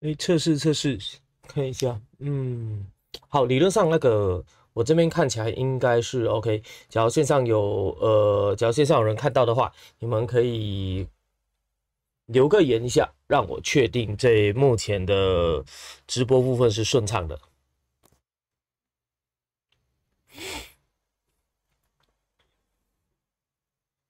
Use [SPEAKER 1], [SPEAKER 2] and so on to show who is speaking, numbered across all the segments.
[SPEAKER 1] 哎，测试测试，看一下，嗯，好，理论上那个我这边看起来应该是 OK，只要线上有呃，只要线上有人看到的话，你们可以留个言一下，让我确定这目前的直播部分是顺畅的。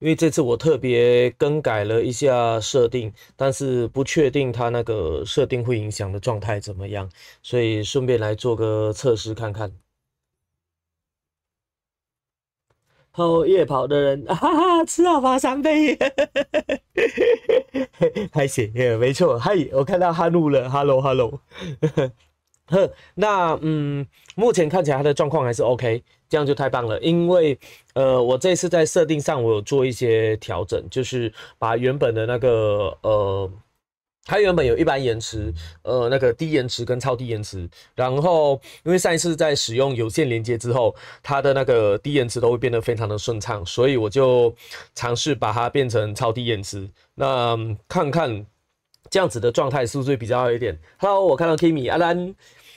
[SPEAKER 1] 因为这次我特别更改了一下设定，但是不确定它那个设定会影响的状态怎么样，所以顺便来做个测试看看。h e 夜跑的人，哈哈，吃到罚三杯，还 行，没错。嗨，我看到哈努了哈喽哈喽。o h 呵，那嗯，目前看起来它的状况还是 OK，这样就太棒了。因为呃，我这次在设定上我有做一些调整，就是把原本的那个呃，它原本有一般延迟，呃，那个低延迟跟超低延迟。然后因为上一次在使用有线连接之后，它的那个低延迟都会变得非常的顺畅，所以我就尝试把它变成超低延迟。那看看这样子的状态是不是会比较好一点？Hello，我看到 Kimi 阿兰。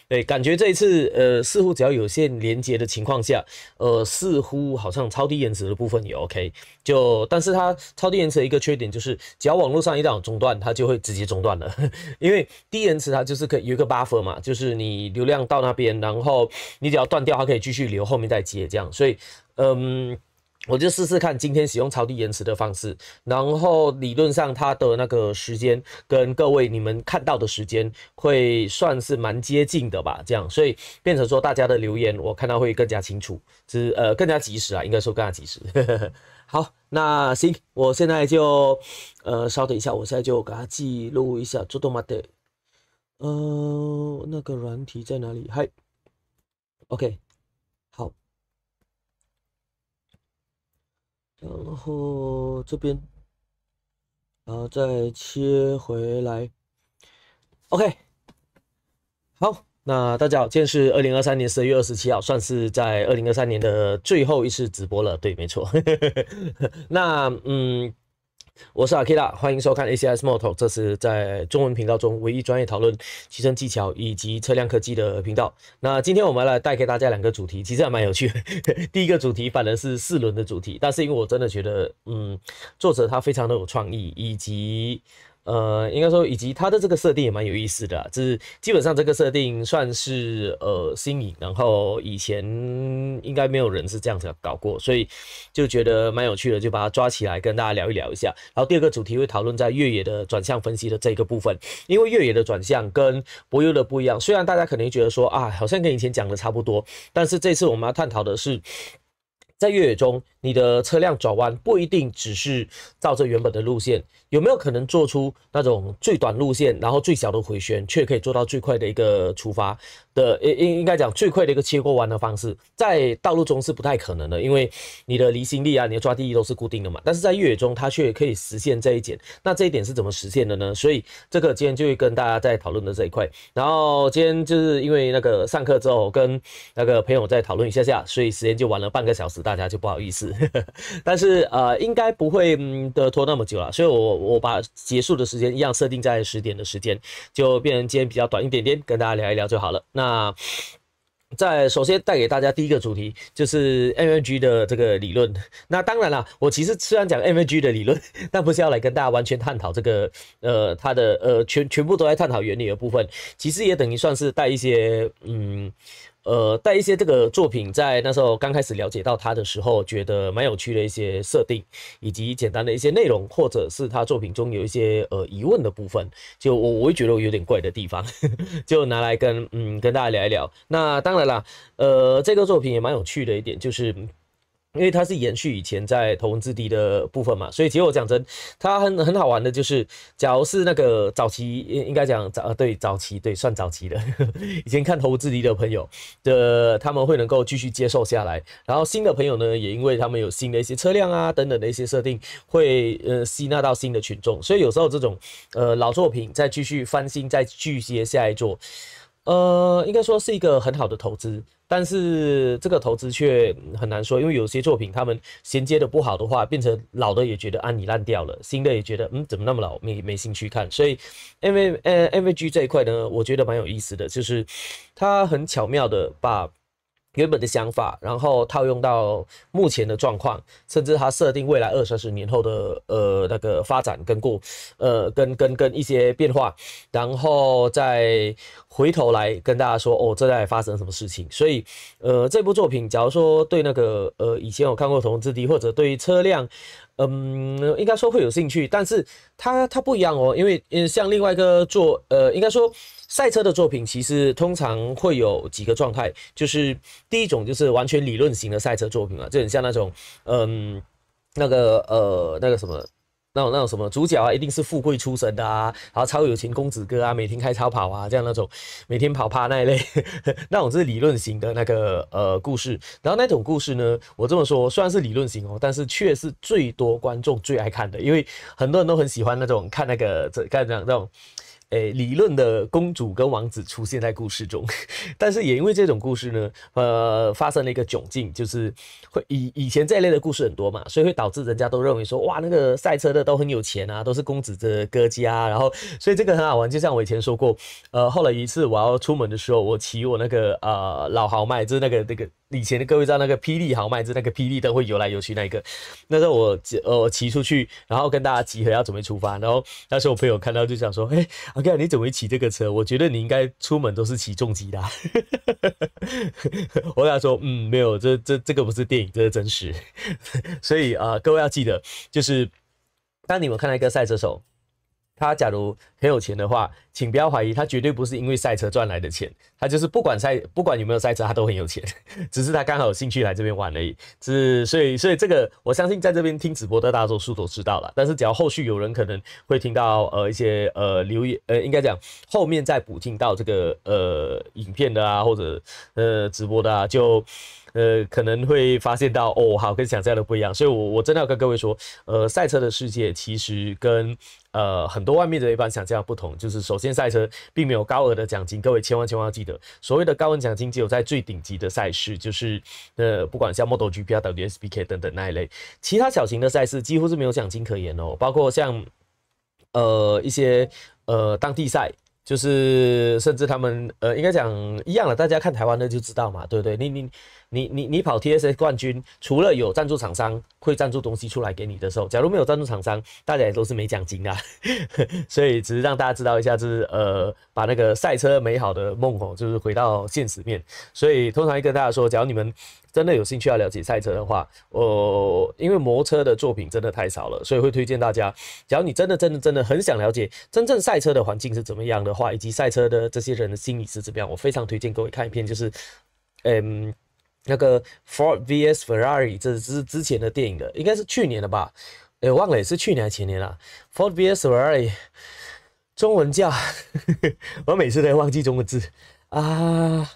[SPEAKER 1] 对，感觉这一次，呃，似乎只要有线连接的情况下，呃，似乎好像超低延迟的部分也 OK。就，但是它超低延迟的一个缺点就是，只要网络上一旦有中断，它就会直接中断了。因为低延迟它就是可以有一个 buffer 嘛，就是你流量到那边，然后你只要断掉，它可以继续留后面再接这样。所以，嗯。我就试试看，今天使用超低延迟的方式，然后理论上它的那个时间跟各位你们看到的时间会算是蛮接近的吧？这样，所以变成说大家的留言我看到会更加清楚，是呃更加及时啊，应该说更加及时。好，那行，我现在就呃稍等一下，我现在就给他记录一下，做动吗？得，呃，那个软体在哪里？嗨，OK。然后这边，然后再切回来。OK，好，那大家好，今天是二零二三年十月二十七号，算是在二零二三年的最后一次直播了。对，没错。那嗯。我是阿 K 啦，欢迎收看 ACS m o t o 这是在中文频道中唯一专业讨论骑乘技巧以及车辆科技的频道。那今天我们来带给大家两个主题，其实还蛮有趣的。第一个主题反而是四轮的主题，但是因为我真的觉得，嗯，作者他非常的有创意以及。呃，应该说，以及它的这个设定也蛮有意思的，就是基本上这个设定算是呃新颖，然后以前应该没有人是这样子搞过，所以就觉得蛮有趣的，就把它抓起来跟大家聊一聊一下。然后第二个主题会讨论在越野的转向分析的这个部分，因为越野的转向跟博越的不一样，虽然大家可能觉得说啊，好像跟以前讲的差不多，但是这次我们要探讨的是。在越野中，你的车辆转弯不一定只是照着原本的路线，有没有可能做出那种最短路线，然后最小的回旋，却可以做到最快的一个出发？的，应应应该讲最快的一个切过弯的方式，在道路中是不太可能的，因为你的离心力啊，你的抓地力都是固定的嘛。但是在越野中，它却可以实现这一点。那这一点是怎么实现的呢？所以这个今天就会跟大家在讨论的这一块。然后今天就是因为那个上课之后跟那个朋友在讨论一下下，所以时间就晚了半个小时，大家就不好意思。但是呃，应该不会的拖那么久了，所以我我把结束的时间一样设定在十点的时间，就变成今天比较短一点点，跟大家聊一聊就好了。那。那在首先带给大家第一个主题就是 M A G 的这个理论。那当然了，我其实虽然讲 M A G 的理论，但不是要来跟大家完全探讨这个呃它的呃全全部都在探讨原理的部分。其实也等于算是带一些嗯。呃，带一些这个作品，在那时候刚开始了解到他的时候，觉得蛮有趣的一些设定，以及简单的一些内容，或者是他作品中有一些呃疑问的部分，就我我会觉得我有点怪的地方，就拿来跟嗯跟大家聊一聊。那当然啦，呃，这个作品也蛮有趣的一点就是。因为它是延续以前在投字 D》的部分嘛，所以其实我讲真，它很很好玩的，就是假如是那个早期应应该讲早对早期对算早期的，以前看投字 D》的朋友的他们会能够继续接受下来，然后新的朋友呢也因为他们有新的一些车辆啊等等的一些设定，会呃吸纳到新的群众，所以有时候这种呃老作品再继续翻新，再续接下一座。呃，应该说是一个很好的投资，但是这个投资却很难说，因为有些作品他们衔接的不好的话，变成老的也觉得啊你烂掉了，新的也觉得嗯怎么那么老，没没兴趣看。所以，M V 呃 M V G 这一块呢，我觉得蛮有意思的，就是它很巧妙的把。原本的想法，然后套用到目前的状况，甚至他设定未来二三十年后的呃那个发展跟过呃跟跟跟一些变化，然后再回头来跟大家说哦，这在发生什么事情。所以呃这部作品，假如说对那个呃以前有看过《同龙之地》或者对于车辆。嗯，应该说会有兴趣，但是它它不一样哦，因为嗯，像另外一个作呃，应该说赛车的作品，其实通常会有几个状态，就是第一种就是完全理论型的赛车作品啊，就很像那种嗯，那个呃那个什么。那种那种什么主角啊，一定是富贵出身的啊，然后超有钱公子哥啊，每天开超跑啊，这样那种，每天跑趴那一类，那种是理论型的那个呃故事。然后那种故事呢，我这么说虽然是理论型哦，但是却是最多观众最爱看的，因为很多人都很喜欢那种看那个这看样那种。诶，理论的公主跟王子出现在故事中，但是也因为这种故事呢，呃，发生了一个窘境，就是会以以前这一类的故事很多嘛，所以会导致人家都认为说，哇，那个赛车的都很有钱啊，都是公子的哥家，然后所以这个很好玩，就像我以前说过，呃，后来一次我要出门的时候，我骑我那个呃老豪迈，就是那个那个以前的各位知道那个霹雳豪迈，就是那个霹雳都会游来游去那一个，那时候我我骑出去，然后跟大家集合要准备出发，然后那时候我朋友看到就想说，哎。你看你怎么会骑这个车？我觉得你应该出门都是骑重机的。我跟他说：“嗯，没有，这这这个不是电影，这是真实。”所以啊，各位要记得，就是当你们看到一个赛车手。他假如很有钱的话，请不要怀疑，他绝对不是因为赛车赚来的钱，他就是不管赛不管有没有赛车，他都很有钱，只是他刚好有兴趣来这边玩而已。是，所以，所以这个我相信在这边听直播的大多数都知道了。但是只要后续有人可能会听到呃一些呃留言，呃应该讲后面再补进到这个呃影片的啊或者呃直播的啊就。呃，可能会发现到哦，好跟想象的不一样，所以我我真的要跟各位说，呃，赛车的世界其实跟呃很多外面的一般想象不同，就是首先赛车并没有高额的奖金，各位千万千万要记得，所谓的高额奖金只有在最顶级的赛事，就是呃不管像 Model G P 啊、W S B K 等等那一类，其他小型的赛事几乎是没有奖金可言哦，包括像呃一些呃当地赛，就是甚至他们呃应该讲一样了。大家看台湾的就知道嘛，对不对？你你。你你你跑 TSA 冠军，除了有赞助厂商会赞助东西出来给你的时候，假如没有赞助厂商，大家也都是没奖金啊。所以只是让大家知道一下，就是呃，把那个赛车美好的梦哦，就是回到现实面。所以通常会跟大家说，假如你们真的有兴趣要了解赛车的话，呃，因为摩车的作品真的太少了，所以会推荐大家，只要你真的真的真的很想了解真正赛车的环境是怎么样的话，以及赛车的这些人的心理是怎么样，我非常推荐各位看一篇，就是嗯。那个 Ford vs Ferrari 这是之前的电影的，应该是去年的吧？哎，忘了，也是去年还是前年了。Ford vs Ferrari 中文叫，我每次都忘记中文字啊，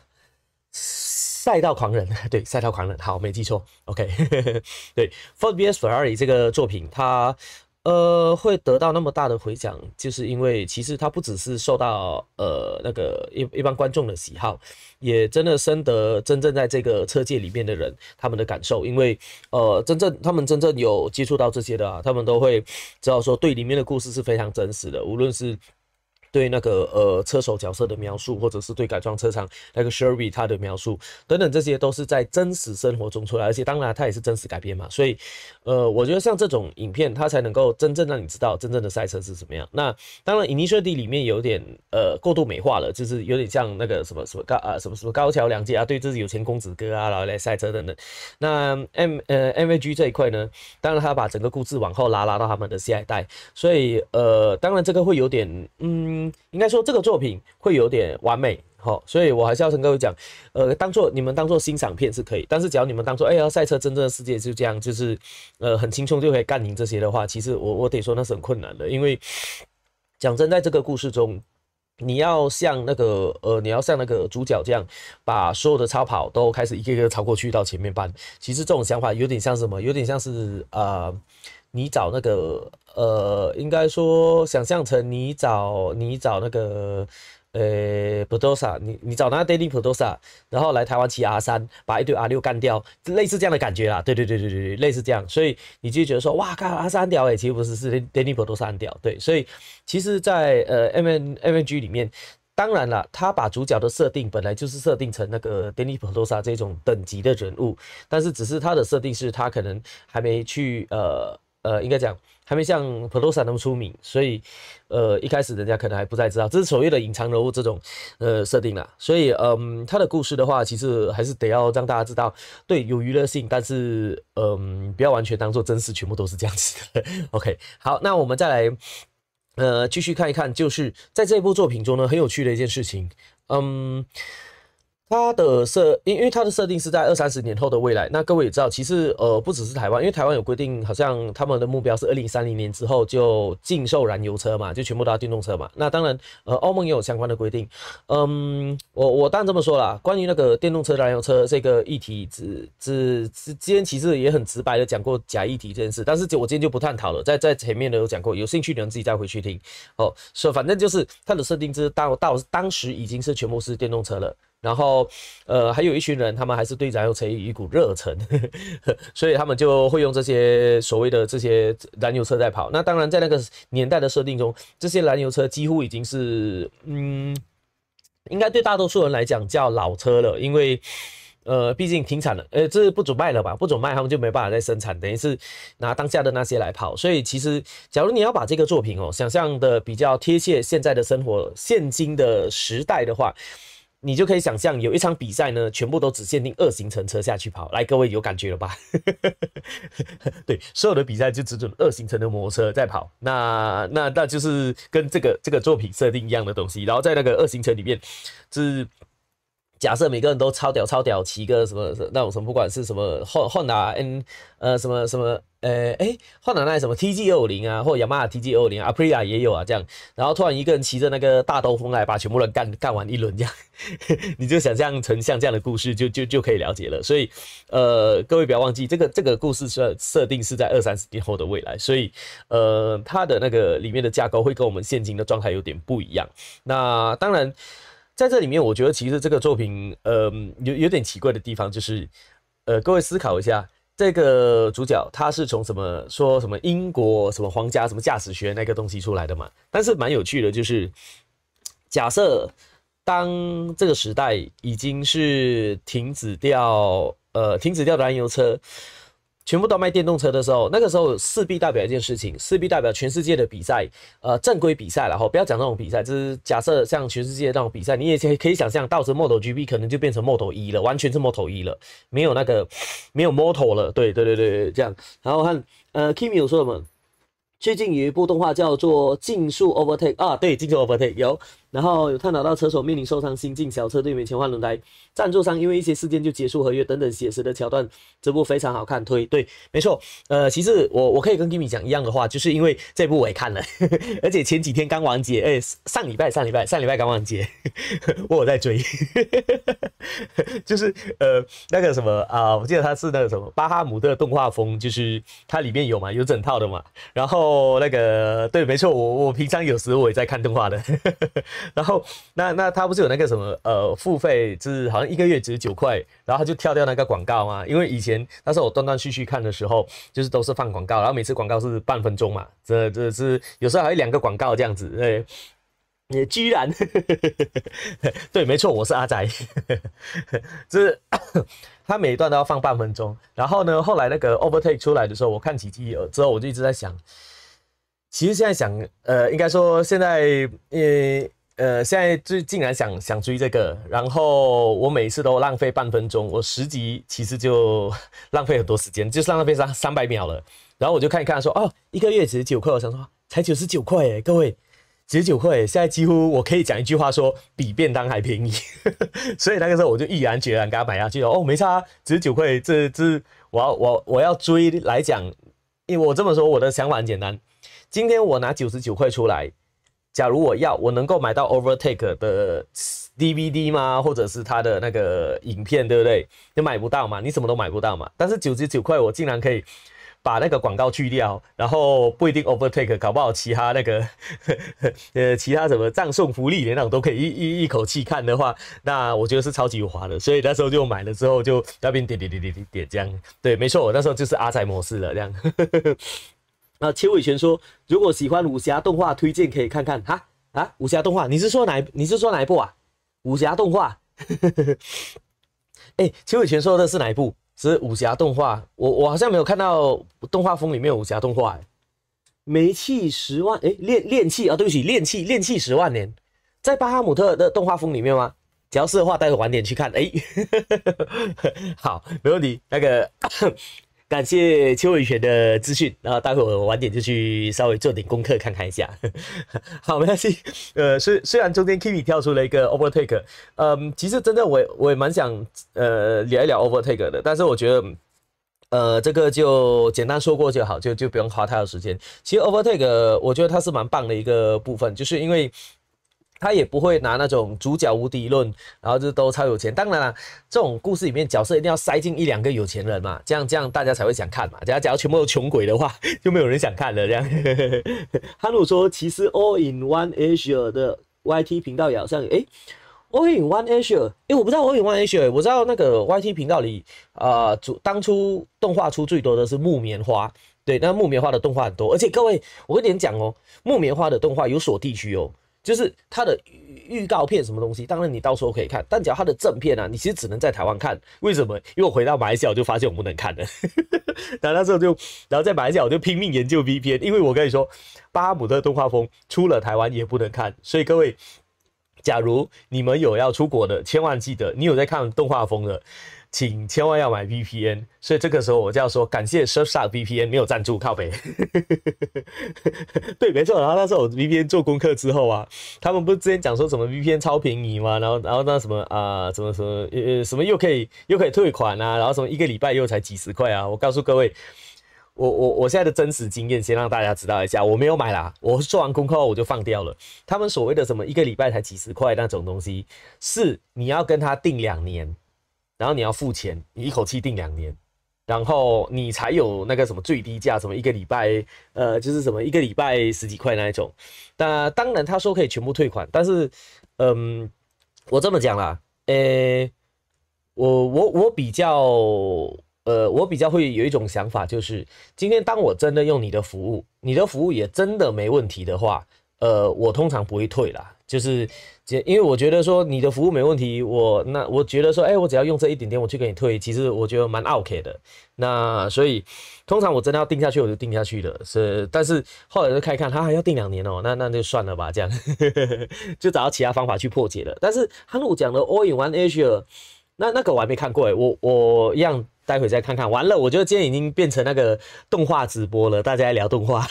[SPEAKER 1] 赛道狂人，对，赛道狂人，好，没记错，OK。对，Ford vs Ferrari 这个作品，它。呃，会得到那么大的回响，就是因为其实它不只是受到呃那个一一般观众的喜好，也真的深得真正在这个车界里面的人他们的感受，因为呃真正他们真正有接触到这些的啊，他们都会知道说对里面的故事是非常真实的，无论是。对那个呃车手角色的描述，或者是对改装车厂那个 s h e r r y 他的描述等等，这些都是在真实生活中出来，而且当然它也是真实改编嘛。所以，呃，我觉得像这种影片，它才能够真正让你知道真正的赛车是怎么样。那当然，《Initial D》里面有点呃过度美化了，就是有点像那个什么什么高啊什么什么高桥良介啊，对自己有钱公子哥啊，然后来赛车等等。那 M 呃 MAG 这一块呢，当然他把整个故事往后拉，拉到他们的下一代。所以呃，当然这个会有点嗯。应该说这个作品会有点完美，好，所以我还是要跟各位讲，呃，当做你们当做欣赏片是可以，但是只要你们当做，哎呀，赛车真正的世界就这样，就是，呃，很轻松就可以干赢这些的话，其实我我得说那是很困难的，因为讲真，在这个故事中，你要像那个，呃，你要像那个主角这样，把所有的超跑都开始一个一个超过去到前面班，其实这种想法有点像什么，有点像是啊。你找那个呃，应该说想象成你找你找那个呃，o s a 你你找那个 o 尼 o s a 然后来台湾骑 R 三，把一堆 R 六干掉，类似这样的感觉啦。对对对对对，类似这样。所以你就觉得说，哇，靠，R 三屌诶，其实不是是达尼普多萨干屌。对，所以其实，在呃 M N M N G 里面，当然啦，他把主角的设定本来就是设定成那个 o 尼 o s a 这种等级的人物，但是只是他的设定是他可能还没去呃。呃，应该讲还没像 Prosa 那么出名，所以，呃，一开始人家可能还不太知道，这是所谓的隐藏人物这种呃设定啦。所以，嗯，他的故事的话，其实还是得要让大家知道，对，有娱乐性，但是，嗯，不要完全当做真实，全部都是这样子。的。OK，好，那我们再来，呃，继续看一看，就是在这部作品中呢，很有趣的一件事情，嗯。它的设，因因为它的设定是在二三十年后的未来。那各位也知道，其实呃，不只是台湾，因为台湾有规定，好像他们的目标是二零三零年之后就禁售燃油车嘛，就全部都要电动车嘛。那当然，呃，欧盟也有相关的规定。嗯，我我当然这么说啦，关于那个电动车、燃油车这个议题，只只之，间其实也很直白的讲过假议题这件事。但是，我今天就不探讨了。在在前面的有讲过，有兴趣的人自己再回去听。哦，以反正就是它的设定是到到当时已经是全部是电动车了。然后，呃，还有一群人，他们还是对燃油车一股热忱，所以他们就会用这些所谓的这些燃油车在跑。那当然，在那个年代的设定中，这些燃油车几乎已经是，嗯，应该对大多数人来讲叫老车了，因为，呃，毕竟停产了，呃，这不准卖了吧？不准卖，他们就没办法再生产，等于是拿当下的那些来跑。所以，其实，假如你要把这个作品哦想象的比较贴切现在的生活、现今的时代的话。你就可以想象，有一场比赛呢，全部都只限定二行程车下去跑。来，各位有感觉了吧？对，所有的比赛就只准二行程的摩托车在跑。那、那、那就是跟这个这个作品设定一样的东西。然后在那个二行程里面，是。假设每个人都超屌超屌，骑个什么那种什么，不管是什么换换哪 n 呃什么什么，诶诶换哪那什么 T G 二五零啊，或雅马哈 T G 二五零，Aprilia 也有啊，这样，然后突然一个人骑着那个大兜风来，把全部人干干完一轮，这样，你就想象成像这样的故事就就就可以了解了。所以，呃，各位不要忘记，这个这个故事设设定是在二三十年后的未来，所以，呃，它的那个里面的架构会跟我们现今的状态有点不一样。那当然。在这里面，我觉得其实这个作品，呃，有有点奇怪的地方，就是，呃，各位思考一下，这个主角他是从什么说什么英国什么皇家什么驾驶学那个东西出来的嘛？但是蛮有趣的，就是假设当这个时代已经是停止掉，呃，停止掉燃油车。全部都卖电动车的时候，那个时候势必代表一件事情，势必代表全世界的比赛，呃，正规比赛了哈，不要讲那种比赛，就是假设像全世界那种比赛，你也可以想象，到时候 Model GB 可能就变成 Model 一了，完全是 Model 一了，没有那个没有 Model 了，对对对对对，这样。然后看呃 Kim i 有什么？最近有一部动画叫做《竞速 Overtake》啊，对，《竞速 Overtake》有。然后有探讨到车手面临受伤心境、小车队没钱换轮胎、赞助商因为一些事件就结束合约等等写实的桥段，这部非常好看。对，没错。呃，其实我我可以跟 k i m m y 讲一样的话，就是因为这部我也看了，而且前几天刚完结。哎，上礼拜、上礼拜、上礼拜刚完结，我有在追。就是呃那个什么啊，我记得它是那个什么巴哈姆特动画风，就是它里面有嘛，有整套的嘛。然后那个对，没错，我我平常有时候我也在看动画的。然后那那他不是有那个什么呃付费，就是好像一个月只有九块，然后他就跳掉那个广告嘛。因为以前那时候我断断续续看的时候，就是都是放广告，然后每次广告是半分钟嘛。这这是有时候还有两个广告这样子，对。也居然 对，没错，我是阿宅，就是 他每一段都要放半分钟。然后呢，后来那个 Overtake 出来的时候，我看几集之后，我就一直在想，其实现在想呃，应该说现在呃。呃，现在最竟然想想追这个，然后我每次都浪费半分钟，我十集其实就浪费很多时间，就浪费三三百秒了。然后我就看一看，说哦，一个月只九块，我想说才九十九块诶，各位只九块，现在几乎我可以讲一句话说比便当还便宜。所以那个时候我就毅然决然给他买下去了。哦，没差，只九块，这只我要我我要追来讲，因为我这么说，我的想法很简单，今天我拿九十九块出来。假如我要，我能够买到《Overtake》的 DVD 吗？或者是它的那个影片，对不对？你买不到嘛，你什么都买不到嘛？但是九十九块，我竟然可以把那个广告去掉，然后不一定《Overtake》，搞不好其他那个 呃，其他什么赠送福利连那种都可以一一一口气看的话，那我觉得是超级划的。所以那时候就买了之后，就那边点点点点点点这样。对，没错，我那时候就是阿仔模式了这样。那邱伟全说：“如果喜欢武侠动画，推荐可以看看哈啊！武侠动画，你是说哪？你是说哪一部啊？武侠动画？哎，邱伟全说的是哪一部？是武侠动画？我我好像没有看到动画风里面有武侠动画。哎，煤气十万？哎，炼炼气啊？对不起，炼气，炼气十万年，在巴哈姆特的动画风里面吗？只要是的话，待会晚点去看。哎，好，没问题。那个。”感谢邱宇权的资讯，然后待会我晚点就去稍微做点功课看看一下。好，没关系。呃，虽虽然中间 Kimi 跳出了一个 Overtake，嗯，其实真的我我也蛮想呃聊一聊 Overtake 的，但是我觉得，呃，这个就简单说过就好，就就不用花太多时间。其实 Overtake 我觉得它是蛮棒的一个部分，就是因为。他也不会拿那种主角无敌论，然后就都超有钱。当然了，这种故事里面角色一定要塞进一两个有钱人嘛，这样这样大家才会想看嘛。假假如全部都穷鬼的话，就没有人想看了。这样，如 鲁说，其实《All in One Asia》的 YT 频道也好像，哎，《All in One Asia》，因为我不知道《All in One Asia》，我知道那个 YT 频道里啊，主当初动画出最多的是木棉花。对，那木棉花的动画很多，而且各位，我跟你们讲哦，木棉花的动画有所地区哦。就是它的预告片什么东西，当然你到时候可以看，但只要它的正片呢，你其实只能在台湾看。为什么？因为我回到马来西亚，我就发现我不能看了。然后那时候就，然后在马来西亚，我就拼命研究 VPN，因为我跟你说，巴姆特动画风出了台湾也不能看。所以各位，假如你们有要出国的，千万记得你有在看动画风的。请千万要买 VPN，所以这个时候我就要说感谢 Surfshark VPN 没有赞助靠北。对，没错。然后那时候我 VPN 做功课之后啊，他们不是之前讲说什么 VPN 超便宜吗？然后，然后那什么啊，什么什么呃什么又可以又可以退款啊？然后什么一个礼拜又才几十块啊？我告诉各位，我我我现在的真实经验，先让大家知道一下，我没有买啦，我做完功课我就放掉了。他们所谓的什么一个礼拜才几十块那种东西，是你要跟他订两年。然后你要付钱，你一口气订两年，然后你才有那个什么最低价，什么一个礼拜，呃，就是什么一个礼拜十几块那一种。那当然他说可以全部退款，但是，嗯，我这么讲啦，呃，我我我比较，呃，我比较会有一种想法，就是今天当我真的用你的服务，你的服务也真的没问题的话，呃，我通常不会退啦。就是，因为我觉得说你的服务没问题，我那我觉得说，哎，我只要用这一点点，我去给你退，其实我觉得蛮 o k 的。那所以通常我真的要定下去，我就定下去了。是，但是后来就开看，他还要定两年哦，那那就算了吧，这样 就找到其他方法去破解了。但是韩路讲的 All in One Asia，那那个我还没看过哎，我我一样。待会再看看，完了，我觉得今天已经变成那个动画直播了，大家聊动画。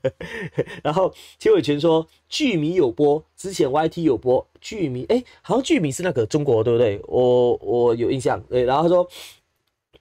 [SPEAKER 1] 然后邱伟群说剧迷有播，之前 YT 有播，剧迷哎，好像剧迷是那个中国，对不对？我我有印象，对。然后他说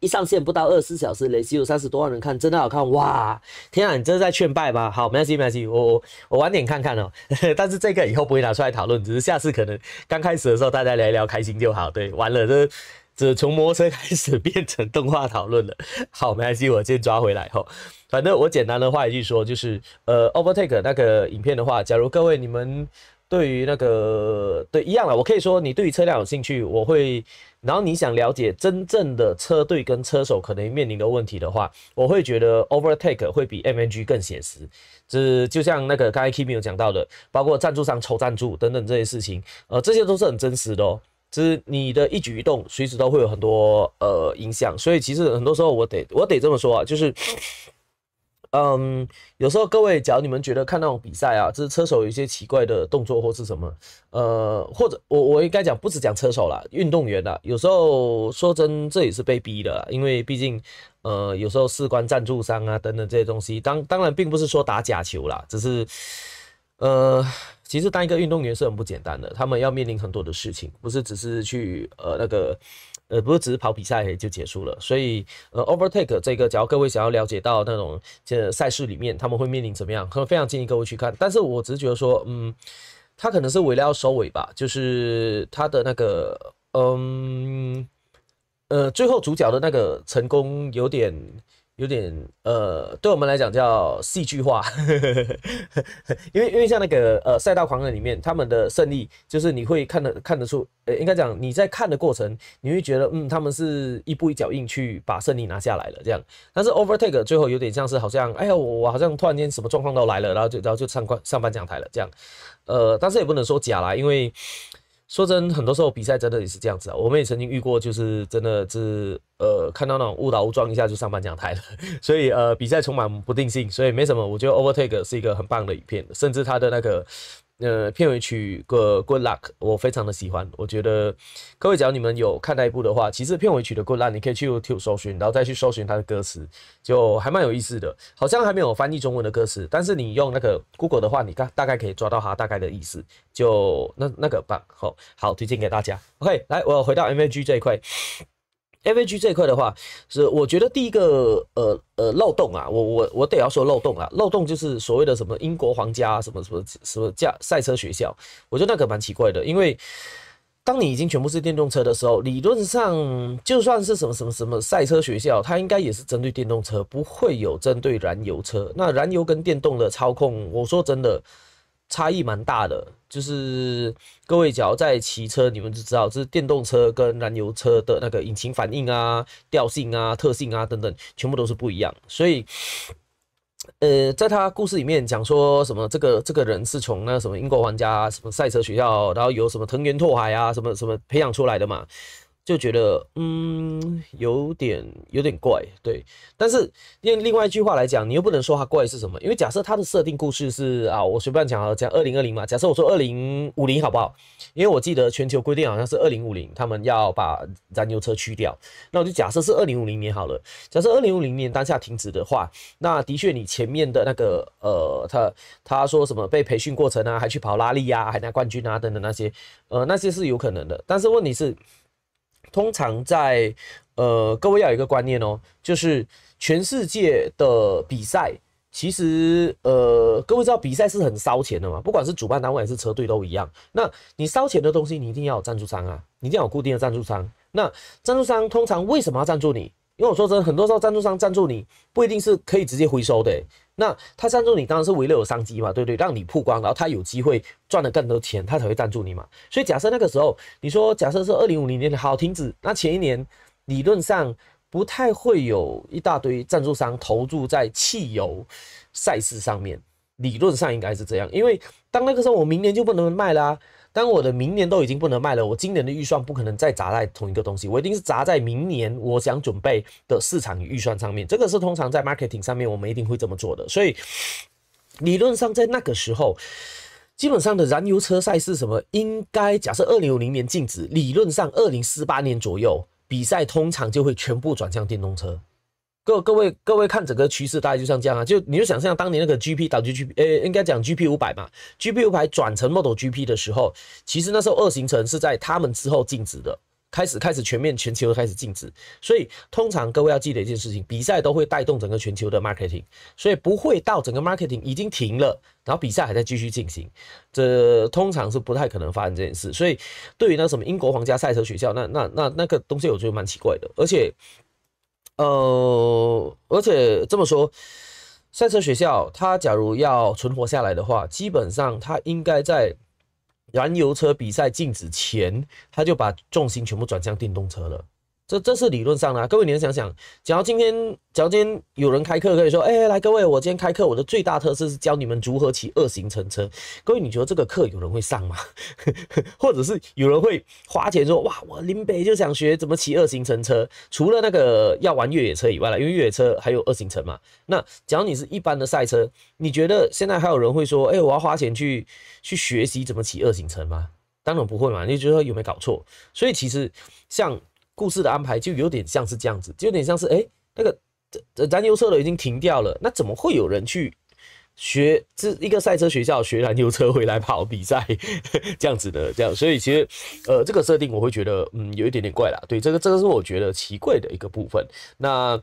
[SPEAKER 1] 一上线不到二十四小时，累计有三十多万人看，真的好看哇！天啊，你这是在劝败吧？好，没关系没关系，我我我晚点看看哦。但是这个以后不会拿出来讨论，只是下次可能刚开始的时候大家聊一聊开心就好。对，完了这。只从摩托车开始变成动画讨论了，好，没关系，我先抓回来哈。反正我简单的话一句说，就是呃，overtake 那个影片的话，假如各位你们对于那个对一样了，我可以说你对于车辆有兴趣，我会，然后你想了解真正的车队跟车手可能面临的问题的话，我会觉得 overtake 会比 MNG 更写实。这就像那个刚才 Kim 有讲到的，包括赞助商抽赞助等等这些事情，呃，这些都是很真实的哦。其实你的一举一动，随时都会有很多呃影响，所以其实很多时候我得我得这么说啊，就是，嗯，有时候各位，只要你们觉得看那种比赛啊，就是车手有一些奇怪的动作或是什么，呃，或者我我应该讲不止讲车手了，运动员啦，有时候说真，这也是被逼的，因为毕竟，呃，有时候事关赞助商啊等等这些东西，当当然并不是说打假球啦，只是，呃。其实当一个运动员是很不简单的，他们要面临很多的事情，不是只是去呃那个呃，不是只是跑比赛就结束了。所以呃，Overtake 这个，假如各位想要了解到那种这赛事里面他们会面临怎么样，能非常建议各位去看。但是我只是觉得说，嗯，他可能是为了要收尾吧，就是他的那个嗯呃最后主角的那个成功有点。有点呃，对我们来讲叫戏剧化，因为因为像那个呃赛道狂人里面，他们的胜利就是你会看得看得出，呃应该讲你在看的过程，你会觉得嗯他们是一步一脚印去把胜利拿下来了这样，但是 overtake 最后有点像是好像哎呀我我好像突然间什么状况都来了，然后就然后就上冠上颁奖台了这样，呃但是也不能说假啦，因为。说真，很多时候比赛真的也是这样子啊。我们也曾经遇过，就是真的是呃，看到那种误打误撞一下就上颁奖台了。所以呃，比赛充满不定性，所以没什么。我觉得《Overtake》是一个很棒的影片，甚至它的那个。呃，片尾曲个 Good Luck 我非常的喜欢，我觉得各位只要你们有看那一部的话，其实片尾曲的 Good Luck 你可以去 YouTube 搜寻，然后再去搜寻它的歌词，就还蛮有意思的，好像还没有翻译中文的歌词，但是你用那个 Google 的话，你看大概可以抓到它大概的意思，就那那个棒，好，好推荐给大家。OK，来，我回到 M A G 这一块。FVG 这一块的话，是我觉得第一个呃呃漏洞啊，我我我得要说漏洞啊，漏洞就是所谓的什么英国皇家什么什么什么驾赛车学校，我觉得那个蛮奇怪的，因为当你已经全部是电动车的时候，理论上就算是什么什么什么赛车学校，它应该也是针对电动车，不会有针对燃油车。那燃油跟电动的操控，我说真的差异蛮大的。就是各位，只要在骑车，你们就知道，这是电动车跟燃油车的那个引擎反应啊、调性啊、特性啊等等，全部都是不一样。所以，呃，在他故事里面讲说什么，这个这个人是从那什么英国皇家什么赛车学校，然后由什么藤原拓海啊什么什么培养出来的嘛。就觉得嗯，有点有点怪，对。但是用另外一句话来讲，你又不能说它怪是什么，因为假设它的设定故事是啊，我随便讲啊，讲二零二零嘛。假设我说二零五零好不好？因为我记得全球规定好像是二零五零，他们要把燃油车去掉。那我就假设是二零五零年好了。假设二零五零年当下停止的话，那的确你前面的那个呃，他他说什么被培训过程啊，还去跑拉力呀，还拿冠军啊等等那些，呃，那些是有可能的。但是问题是。通常在，呃，各位要有一个观念哦，就是全世界的比赛，其实，呃，各位知道比赛是很烧钱的嘛，不管是主办单位还是车队都一样。那你烧钱的东西，你一定要有赞助商啊，你一定要有固定的赞助商。那赞助商通常为什么要赞助你？因为我说真的，很多时候赞助商赞助你不一定是可以直接回收的。那他赞助你当然是为了有商机嘛，对不对？让你曝光，然后他有机会赚了更多钱，他才会赞助你嘛。所以假设那个时候，你说假设是二零五零年的好停止，那前一年理论上不太会有一大堆赞助商投注在汽油赛事上面，理论上应该是这样。因为当那个时候我明年就不能卖啦。当我的明年都已经不能卖了，我今年的预算不可能再砸在同一个东西，我一定是砸在明年我想准备的市场与预算上面。这个是通常在 marketing 上面我们一定会这么做的。所以理论上在那个时候，基本上的燃油车赛是什么？应该假设二零五零年禁止，理论上二零四八年左右比赛通常就会全部转向电动车。各各位各位看整个趋势，大概就像这样啊，就你就想象当年那个 GP 到 GP，呃，应该讲 GP 五百嘛，GP 五百转成 Model GP 的时候，其实那时候二行程是在他们之后禁止的，开始开始全面全球开始禁止，所以通常各位要记得一件事情，比赛都会带动整个全球的 marketing，所以不会到整个 marketing 已经停了，然后比赛还在继续进行，这通常是不太可能发生这件事。所以对于那什么英国皇家赛车学校，那那那那个东西，我觉得蛮奇怪的，而且。呃，而且这么说，赛车学校它假如要存活下来的话，基本上它应该在燃油车比赛禁止前，它就把重心全部转向电动车了。这这是理论上啦，各位，你们想想，只要今天，只要今天有人开课，可以说，哎，来，各位，我今天开课，我的最大特色是教你们如何骑二行程车。各位，你觉得这个课有人会上吗？或者是有人会花钱说，哇，我林北就想学怎么骑二行程车？除了那个要玩越野车以外了，因为越野车还有二行程嘛。那只要你是一般的赛车，你觉得现在还有人会说，哎，我要花钱去去学习怎么骑二行程吗？当然不会嘛，你觉得有没有搞错？所以其实像。故事的安排就有点像是这样子，就有点像是哎，那个，这这燃油车都已经停掉了，那怎么会有人去学这一个赛车学校学燃油车回来跑比赛这样子的？这样，所以其实，呃，这个设定我会觉得，嗯，有一点点怪啦。对，这个这个是我觉得奇怪的一个部分。那。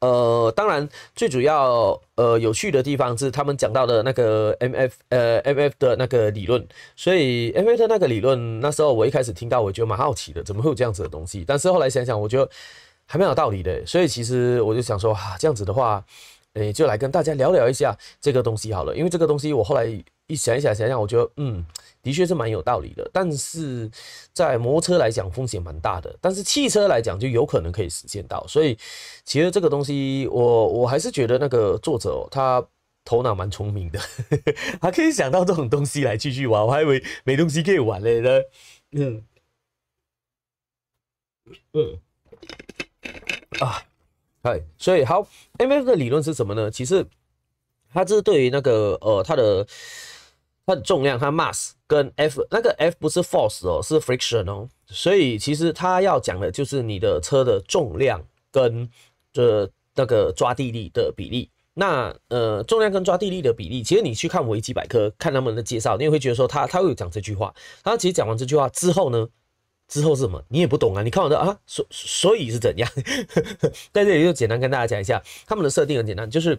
[SPEAKER 1] 呃，当然，最主要呃有趣的地方是他们讲到的那个 M F 呃 M F 的那个理论，所以 M F 的那个理论，那时候我一开始听到，我觉得蛮好奇的，怎么会有这样子的东西？但是后来想想，我觉得还蛮有道理的，所以其实我就想说，哈，这样子的话，诶，就来跟大家聊聊一下这个东西好了，因为这个东西我后来一想一想想想，我觉得嗯。的确是蛮有道理的，但是在摩托车来讲风险蛮大的，但是汽车来讲就有可能可以实现到，所以其实这个东西我我还是觉得那个作者他头脑蛮聪明的，他可以想到这种东西来继续玩，我还以为没东西可以玩了呢。嗯嗯啊，嗨，所以好 M F 的理论是什么呢？其实他这是对于那个呃他的。它的重量，它 mass 跟 f 那个 f 不是 force 哦，是 friction 哦，所以其实它要讲的就是你的车的重量跟这那个抓地力的比例。那呃重量跟抓地力的比例，其实你去看维基百科看他们的介绍，你也会觉得说他他会有讲这句话。他其实讲完这句话之后呢，之后是什么？你也不懂啊。你看我的啊，所所以是怎样？在这里就简单跟大家讲一下，他们的设定很简单，就是。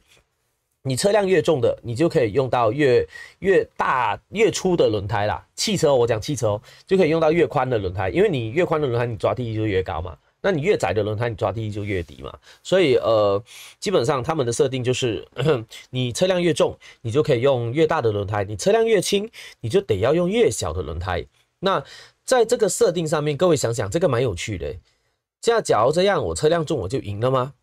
[SPEAKER 1] 你车辆越重的，你就可以用到越越大越粗的轮胎啦。汽车我讲汽车哦，就可以用到越宽的轮胎，因为你越宽的轮胎你抓地力就越高嘛。那你越窄的轮胎你抓地力就越低嘛。所以呃，基本上他们的设定就是，你车辆越重，你就可以用越大的轮胎；你车辆越轻，你就得要用越小的轮胎。那在这个设定上面，各位想想，这个蛮有趣的。这样假如这样，我车辆重我就赢了吗？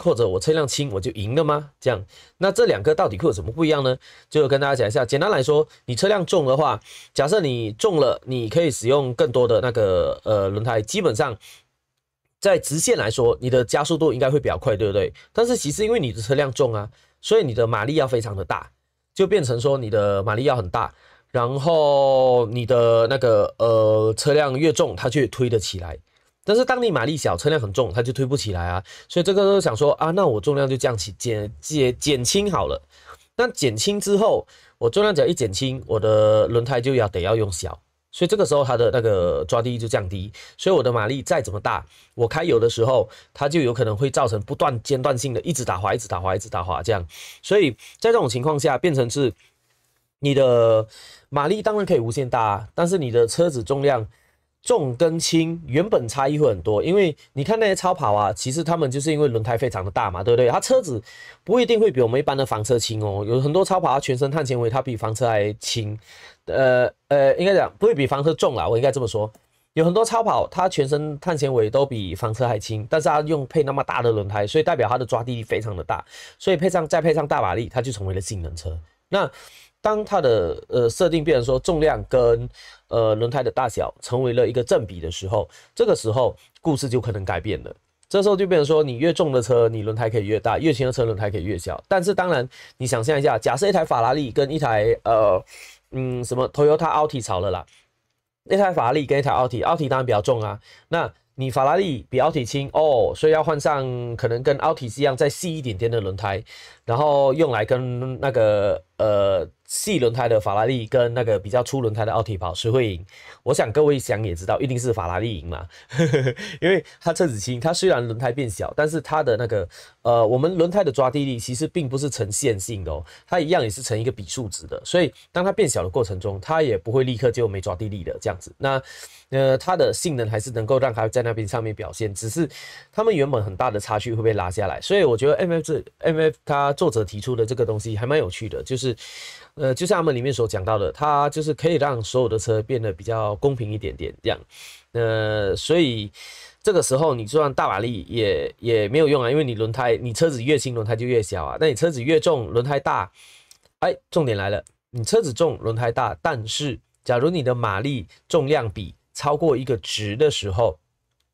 [SPEAKER 1] 或者我车辆轻我就赢了吗？这样，那这两个到底会有什么不一样呢？就跟大家讲一下，简单来说，你车辆重的话，假设你重了，你可以使用更多的那个呃轮胎，基本上在直线来说，你的加速度应该会比较快，对不对？但是其实因为你的车辆重啊，所以你的马力要非常的大，就变成说你的马力要很大，然后你的那个呃车辆越重，它却推得起来。但是当你马力小，车辆很重，它就推不起来啊。所以这个时候想说啊，那我重量就降起减减减轻好了。那减轻之后，我重量只要一减轻，我的轮胎就要得要用小，所以这个时候它的那个抓地力就降低。所以我的马力再怎么大，我开有的时候它就有可能会造成不断间断性的，一直打滑，一直打滑，一直打滑这样。所以在这种情况下，变成是你的马力当然可以无限大，但是你的车子重量。重跟轻原本差异会很多，因为你看那些超跑啊，其实他们就是因为轮胎非常的大嘛，对不对？它车子不一定会比我们一般的房车轻哦，有很多超跑它全身碳纤维，它比房车还轻。呃呃，应该讲不会比房车重啦，我应该这么说。有很多超跑它全身碳纤维都比房车还轻，但是它用配那么大的轮胎，所以代表它的抓地力非常的大，所以配上再配上大马力，它就成为了性能车。那当它的呃设定变成说重量跟呃轮胎的大小成为了一个正比的时候，这个时候故事就可能改变了。这时候就变成说，你越重的车，你轮胎可以越大；越轻的车，轮胎可以越小。但是当然，你想象一下，假设一台法拉利跟一台呃嗯什么 Toyota a u t i 吵了啦，那台法拉利跟一台 a a 迪，t i 当然比较重啊。那你法拉利比 Alti 轻哦，所以要换上可能跟 a 奥迪一样再细一点点的轮胎，然后用来跟那个呃。细轮胎的法拉利跟那个比较粗轮胎的奥迪跑，谁会赢？我想各位想也知道，一定是法拉利赢嘛，因为它车子轻，它虽然轮胎变小，但是它的那个呃，我们轮胎的抓地力其实并不是呈线性的，哦，它一样也是呈一个比数值的，所以当它变小的过程中，它也不会立刻就没抓地力的这样子。那呃，它的性能还是能够让它在那边上面表现，只是他们原本很大的差距会被拉下来。所以我觉得 M F 这 M F 它作者提出的这个东西还蛮有趣的，就是。呃，就像他们里面所讲到的，它就是可以让所有的车变得比较公平一点点这样。呃，所以这个时候你就算大马力也也没有用啊，因为你轮胎你车子越轻轮胎就越小啊，那你车子越重轮胎大，哎，重点来了，你车子重轮胎大，但是假如你的马力重量比超过一个值的时候。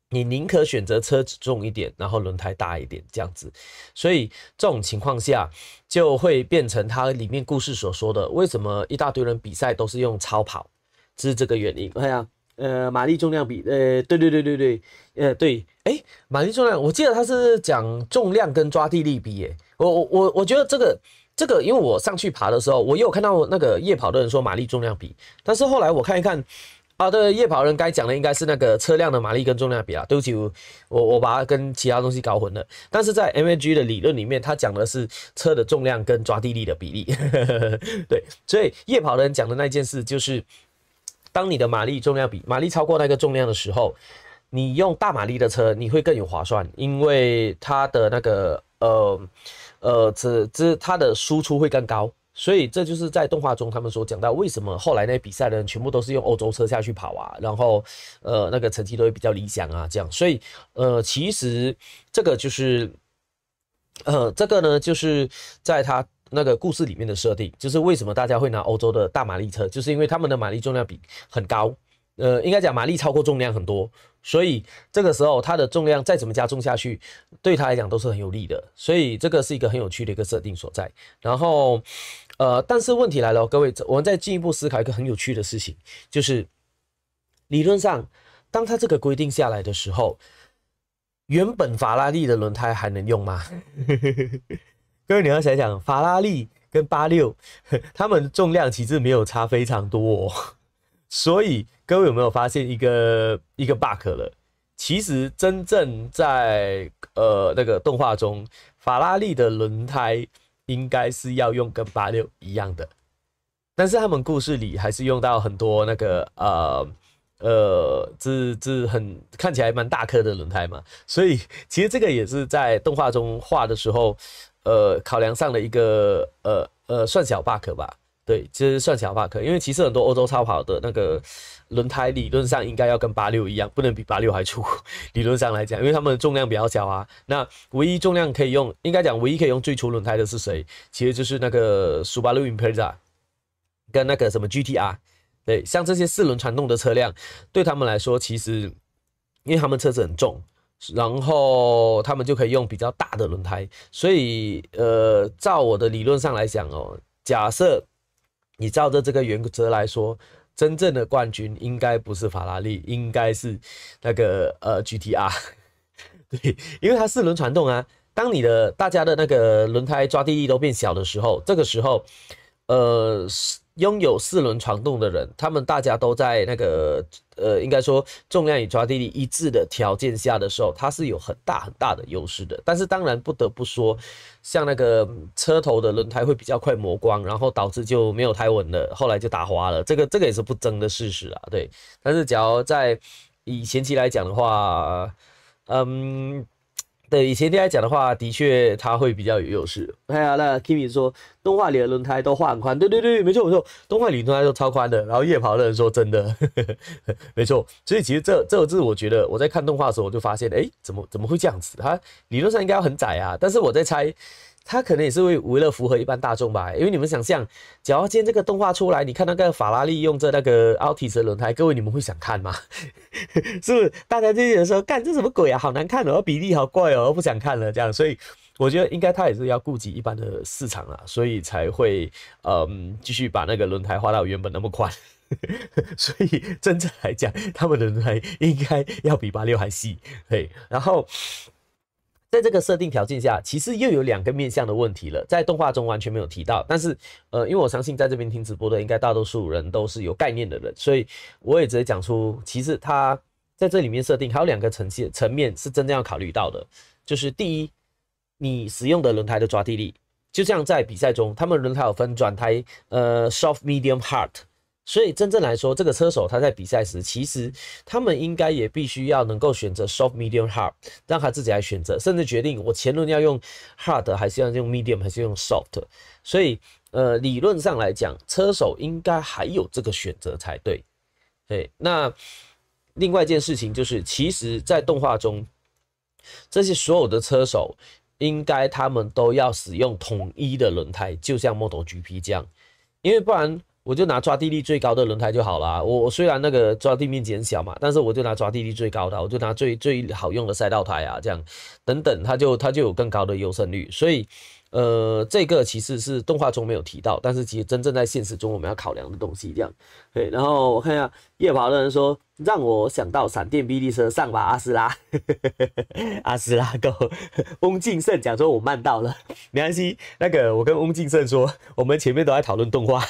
[SPEAKER 1] 你宁可选择车子重一点，然后轮胎大一点这样子，所以这种情况下就会变成他里面故事所说的，为什么一大堆人比赛都是用超跑，是这个原因。哎呀，呃，马力重量比，呃，对对对对对，呃，对，哎，马力重量，我记得他是讲重量跟抓地力比，哎，我我我我觉得这个这个，因为我上去爬的时候，我有看到那个夜跑的人说马力重量比，但是后来我看一看。啊，对，夜跑人该讲的应该是那个车辆的马力跟重量比啊。对不起，我我把它跟其他东西搞混了。但是在 M A G 的理论里面，它讲的是车的重量跟抓地力的比例。对，所以夜跑的人讲的那件事就是，当你的马力重量比马力超过那个重量的时候，你用大马力的车你会更有划算，因为它的那个呃呃，只只它的输出会更高。所以这就是在动画中他们所讲到为什么后来那些比赛的人全部都是用欧洲车下去跑啊，然后呃那个成绩都会比较理想啊，这样。所以呃其实这个就是呃这个呢就是在他那个故事里面的设定，就是为什么大家会拿欧洲的大马力车，就是因为他们的马力重量比很高，呃应该讲马力超过重量很多，所以这个时候它的重量再怎么加重下去，对他来讲都是很有利的。所以这个是一个很有趣的一个设定所在，然后。呃，但是问题来了，各位，我们再进一步思考一个很有趣的事情，就是理论上，当它这个规定下来的时候，原本法拉利的轮胎还能用吗？各位你要想想，法拉利跟八六，他 们重量其实没有差非常多，哦，所以各位有没有发现一个一个 bug 了？其实真正在呃那个动画中，法拉利的轮胎。应该是要用跟八六一样的，但是他们故事里还是用到很多那个呃呃，这这很看起来蛮大颗的轮胎嘛，所以其实这个也是在动画中画的时候，呃，考量上的一个呃呃，算小 bug 吧。对，其实算起来话，可因为其实很多欧洲超跑的那个轮胎理论上应该要跟八六一样，不能比八六还粗。理论上来讲，因为他们重量比较小啊。那唯一重量可以用，应该讲唯一可以用最粗轮胎的是谁？其实就是那个 Subaru Impreza 跟那个什么 GTR。对，像这些四轮传动的车辆，对他们来说，其实因为他们车子很重，然后他们就可以用比较大的轮胎。所以，呃，照我的理论上来讲哦，假设。你照着这个原则来说，真正的冠军应该不是法拉利，应该是那个呃 GTR，对，因为它四轮传动啊。当你的大家的那个轮胎抓地力都变小的时候，这个时候，呃。拥有四轮传动的人，他们大家都在那个呃，应该说重量与抓地力一致的条件下的时候，它是有很大很大的优势的。但是当然不得不说，像那个车头的轮胎会比较快磨光，然后导致就没有胎稳了，后来就打滑了。这个 这个也是不争的事实啊。对，但是假如在以前期来讲的话，嗯。对，以前听他讲的话，的确他会比较有优势。哎呀，那 Kimi 说，动画里的轮胎都画很宽。对对对，没错，没错，动画里轮胎都超宽的。然后夜跑的人说，真的，没错。所以其实这、这字，我觉得我在看动画的时候，我就发现，哎，怎么怎么会这样子？它理论上应该要很窄啊，但是我在猜。他可能也是为为了符合一般大众吧，因为你们想象，只要今天这个动画出来，你看那个法拉利用着那个奥体式轮胎，各位你们会想看吗？是不是？大家就觉得说，干这什么鬼啊，好难看哦，比例好怪哦，不想看了这样。所以我觉得应该他也是要顾及一般的市场啊，所以才会嗯继续把那个轮胎画到原本那么宽。所以真正来讲，他们轮胎应该要比八六还细。对，然后。在这个设定条件下，其实又有两个面向的问题了，在动画中完全没有提到。但是，呃，因为我相信在这边听直播的应该大多数人都是有概念的人，所以我也直接讲出，其实它在这里面设定还有两个层次层面是真正要考虑到的，就是第一，你使用的轮胎的抓地力，就像在比赛中，他们轮胎有分转胎、呃，soft、medium、hard。所以真正来说，这个车手他在比赛时，其实他们应该也必须要能够选择 soft、medium、hard，让他自己来选择，甚至决定我前轮要用 hard，还是要用 medium，还是用 soft。所以，呃，理论上来讲，车手应该还有这个选择才对。对，那另外一件事情就是，其实，在动画中，这些所有的车手应该他们都要使用统一的轮胎，就像 m o t o GP 这样，因为不然。我就拿抓地力最高的轮胎就好了。我我虽然那个抓地面积很小嘛，但是我就拿抓地力最高的，我就拿最最好用的赛道胎啊，这样等等，它就它就有更高的优胜率，所以。呃，这个其实是动画中没有提到，但是其实真正在现实中我们要考量的东西这样。对，然后我看一下夜跑的人说，让我想到闪电霹雳车上吧，阿斯拉，阿斯拉哥。翁敬胜讲说我慢到了，没关系。那个我跟翁敬胜说，我们前面都在讨论动画，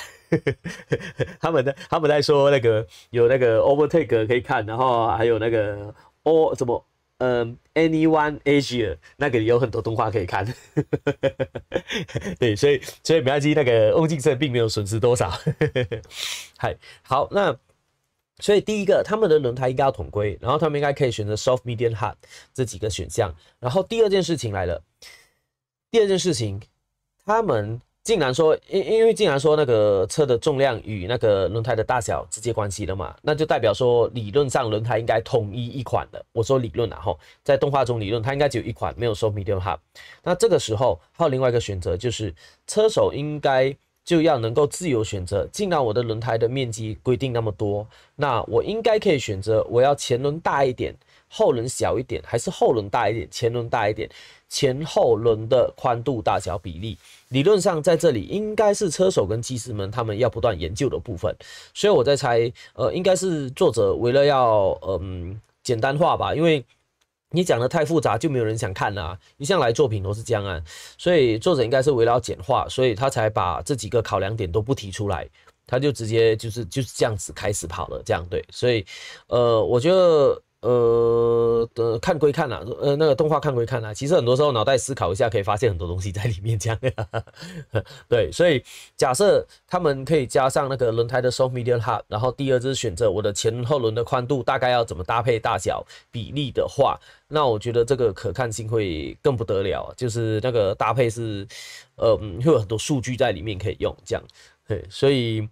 [SPEAKER 1] 他们在他们在说那个有那个 Overtake 可以看，然后还有那个哦什么。嗯 a n y o n e Asia 那个有很多动画可以看，对，所以所以美嘉机那个翁进生并没有损失多少，嗨，好，那所以第一个，他们的轮胎应该要统规，然后他们应该可以选择 soft、medium、hard 这几个选项，然后第二件事情来了，第二件事情，他们。竟然说，因因为竟然说那个车的重量与那个轮胎的大小直接关系的嘛，那就代表说理论上轮胎应该统一一款的。我说理论啊，吼，在动画中理论它应该只有一款，没有说 medium hub。那这个时候还有另外一个选择，就是车手应该就要能够自由选择。既然我的轮胎的面积规定那么多，那我应该可以选择我要前轮大一点，后轮小一点，还是后轮大一点，前轮大一点，前后轮的宽度大小比例。理论上，在这里应该是车手跟技师们他们要不断研究的部分，所以我在猜，呃，应该是作者为了要，嗯，简单化吧，因为你讲的太复杂，就没有人想看啦。一向来作品都是这样啊，所以作者应该是为了简化，所以他才把这几个考量点都不提出来，他就直接就是就是这样子开始跑了，这样对，所以，呃，我觉得。呃，看归看啊，呃，那个动画看归看啊，其实很多时候脑袋思考一下，可以发现很多东西在里面。这样，对，所以假设他们可以加上那个轮胎的 soft medium h a b 然后第二是选择我的前后轮的宽度大概要怎么搭配大小比例的话，那我觉得这个可看性会更不得了，就是那个搭配是，呃，会有很多数据在里面可以用。这样，对，所以。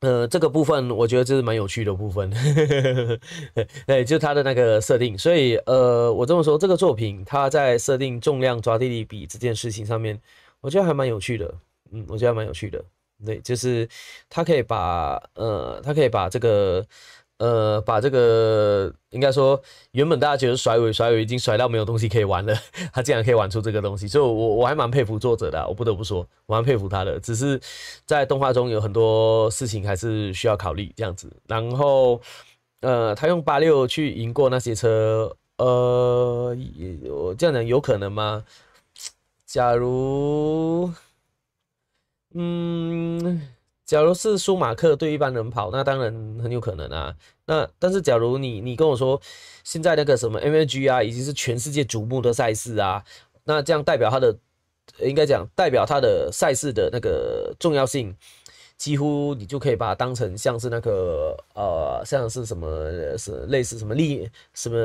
[SPEAKER 1] 呃，这个部分我觉得这是蛮有趣的部分，哎，就它的那个设定，所以呃，我这么说，这个作品它在设定重量抓地力比这件事情上面，我觉得还蛮有趣的，嗯，我觉得蛮有趣的，对，就是它可以把呃，它可以把这个。呃，把这个应该说，原本大家觉得甩尾甩尾已经甩到没有东西可以玩了，他竟然可以玩出这个东西，所以我我还蛮佩服作者的，我不得不说，我蛮佩服他的。只是在动画中有很多事情还是需要考虑这样子。然后，呃，他用八六去赢过那些车，呃，我这样讲有可能吗？假如，嗯。假如是舒马克对一般人跑，那当然很有可能啊。那但是假如你你跟我说，现在那个什么 M A G 啊，已经是全世界瞩目的赛事啊，那这样代表他的，应该讲代表他的赛事的那个重要性。几乎你就可以把它当成像是那个呃，像是什么，是类似什么力什么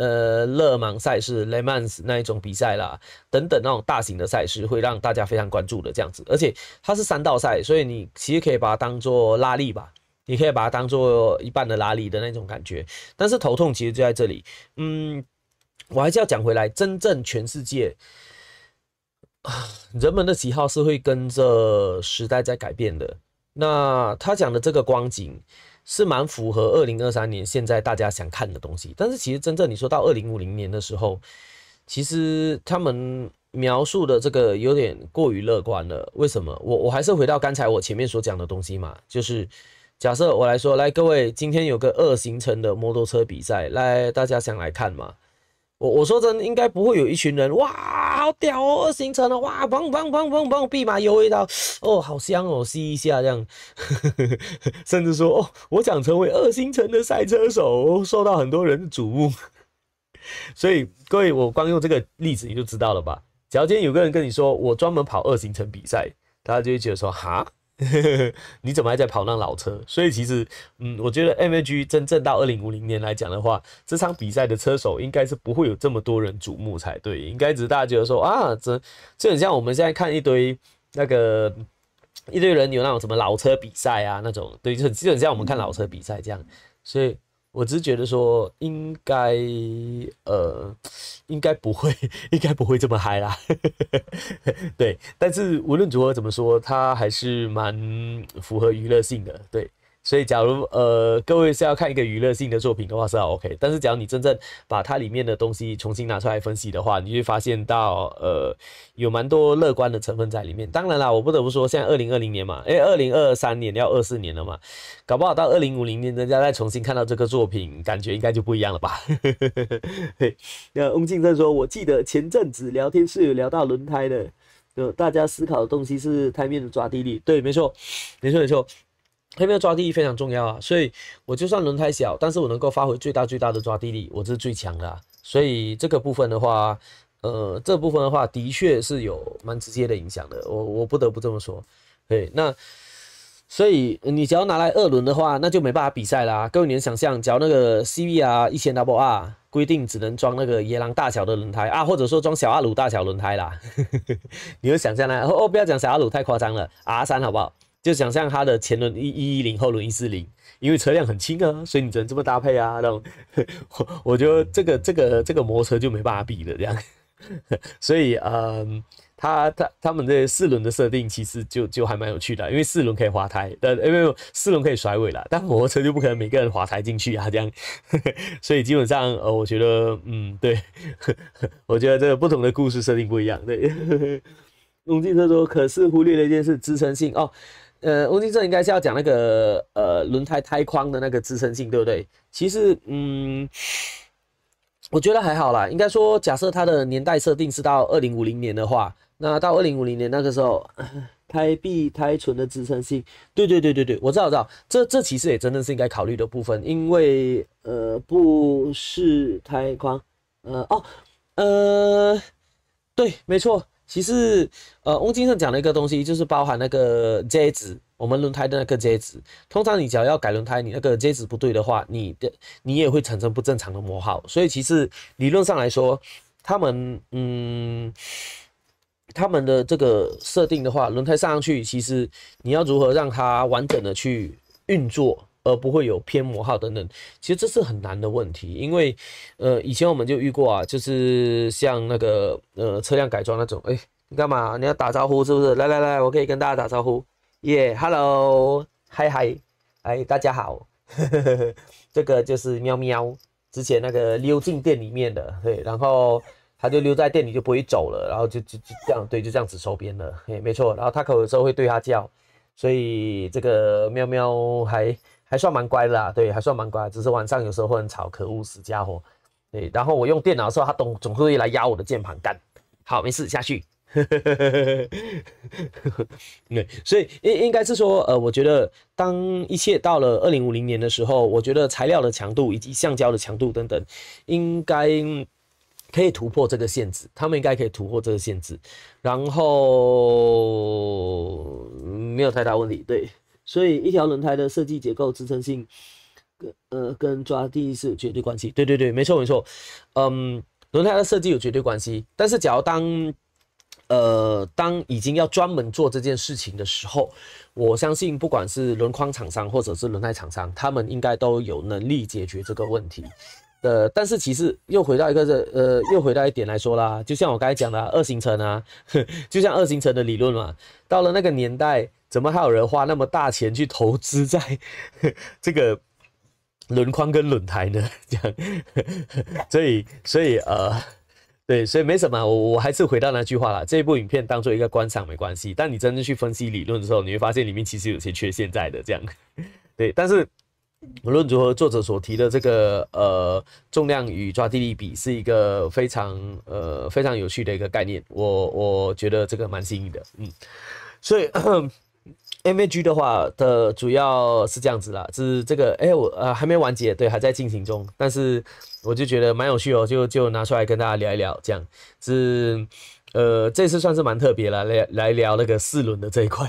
[SPEAKER 1] 呃勒芒赛事曼斯那一种比赛啦，等等那种大型的赛事会让大家非常关注的这样子。而且它是三道赛，所以你其实可以把它当做拉力吧，你可以把它当做一半的拉力的那种感觉。但是头痛其实就在这里，嗯，我还是要讲回来，真正全世界。人们的喜好是会跟着时代在改变的。那他讲的这个光景是蛮符合二零二三年现在大家想看的东西。但是其实真正你说到二零五零年的时候，其实他们描述的这个有点过于乐观了。为什么？我我还是回到刚才我前面所讲的东西嘛，就是假设我来说，来各位，今天有个二行程的摩托车比赛，来大家想来看嘛？我我说真，应该不会有一群人哇，好屌哦，二星城的哇，砰砰砰砰砰，立马油味道，哦，好香哦，吸一下这样，甚至说哦，我想成为二星城的赛车手，受到很多人的瞩目。所以各位，我光用这个例子你就知道了吧？只要今天有个人跟你说我专门跑二星城比赛，大家就会觉得说哈。你怎么还在跑那老车？所以其实，嗯，我觉得 MAG 真正到二零五零年来讲的话，这场比赛的车手应该是不会有这么多人瞩目才对。应该只是大家觉得说啊，这就很像我们现在看一堆那个一堆人有那种什么老车比赛啊那种，对，就很基本像我们看老车比赛这样。所以。我只是觉得说应该，呃，应该不会，应该不会这么嗨啦。对，但是无论如何怎么说，它还是蛮符合娱乐性的。对。所以，假如呃，各位是要看一个娱乐性的作品的话，是 OK。但是，只要你真正把它里面的东西重新拿出来分析的话，你就发现到呃，有蛮多乐观的成分在里面。当然啦，我不得不说，现在二零二零年嘛，哎，二零二三年要二四年了嘛，搞不好到二零五零年，人家再重新看到这个作品，感觉应该就不一样了吧？那翁静生说，我记得前阵子聊天室聊到轮胎的，就大家思考的东西是胎面的抓地力。对，没错，没错，没错。备的抓地力非常重要啊，所以我就算轮胎小，但是我能够发挥最大最大的抓地力，我是最强的。所以这个部分的话，呃，这部分的话，的确是有蛮直接的影响的。我我不得不这么说。对，那所以你只要拿来二轮的话，那就没办法比赛啦。各位你能想象，只要那个 C V R 一千 Double R 规定只能装那个野狼大小的轮胎啊，或者说装小阿鲁大小轮胎啦，你会想象呢？哦，不要讲小阿鲁太夸张了，R 三好不好？就想象它的前轮一一一零，后轮一四零，因为车辆很轻啊，所以你只能这么搭配啊。那种，我 我觉得这个这个这个摩托车就没办法比了这样。所以，嗯，他他他们这四轮的设定其实就就还蛮有趣的，因为四轮可以滑胎，但因为四轮可以甩尾了，但摩托车就不可能每个人滑胎进去啊这样。所以基本上，呃，我觉得，嗯，对我觉得这个不同的故事设定不一样，对。龙骑车说，可是忽略了一件事，支撑性哦。呃，温金正应该是要讲那个呃轮胎胎框的那个支撑性，对不对？其实，嗯，我觉得还好啦。应该说，假设它的年代设定是到二零五零年的话，那到二零五零年那个时候，胎壁、胎唇的支撑性，对对对对对，我知道，我知道。这这其实也真的是应该考虑的部分，因为呃，不是胎框，呃哦，呃，对，没错。其实，呃，翁金盛讲了一个东西，就是包含那个 J 值，我们轮胎的那个 J 值。通常你只要要改轮胎，你那个 J 值不对的话，你的你也会产生不正常的磨耗。所以，其实理论上来说，他们，嗯，他们的这个设定的话，轮胎上上去，其实你要如何让它完整的去运作。而不会有偏磨耗等等，其实这是很难的问题，因为，呃，以前我们就遇过啊，就是像那个呃车辆改装那种，哎，你干嘛？你要打招呼是不是？来来来，我可以跟大家打招呼，耶，hello，嗨嗨，哎，大家好，这个就是喵喵，之前那个溜进店里面的，对，然后它就溜在店里就不会走了，然后就就就这样，对，就这样子收编了，嘿，没错，然后他口有时候会对他叫，所以这个喵喵还。还算蛮乖啦，对，还算蛮乖，只是晚上有时候会很吵，可恶，死家伙！对，然后我用电脑的时候，它总总会来压我的键盘干。好，没事，下去。对，所以应应该是说，呃，我觉得当一切到了二零五零年的时候，我觉得材料的强度以及橡胶的强度等等，应该可以突破这个限制，他们应该可以突破这个限制，然后没有太大问题，对。所以，一条轮胎的设计结构、支撑性，跟呃跟抓地是有绝对关系。对对对，没错没错。嗯，轮胎的设计有绝对关系。但是，假如当呃当已经要专门做这件事情的时候，我相信不管是轮框厂商或者是轮胎厂商，他们应该都有能力解决这个问题。呃，但是其实又回到一个这呃，又回到一点来说啦，就像我刚才讲的二行程啊，就像二行程的理论嘛，到了那个年代，怎么还有人花那么大钱去投资在 这个轮框跟轮胎呢？这样，所以所以呃，对，所以没什么，我我还是回到那句话啦，这部影片当做一个观赏没关系，但你真正去分析理论的时候，你会发现里面其实有些缺陷在的，这样，对，但是。无论如何，作者所提的这个呃重量与抓地力比是一个非常呃非常有趣的一个概念，我我觉得这个蛮新颖的，嗯，所以 M v G 的话的主要是这样子啦，是这个哎我呃还没完结，对，还在进行中，但是我就觉得蛮有趣哦，就就拿出来跟大家聊一聊，这样是。呃，这次算是蛮特别了，来来聊那个四轮的这一块。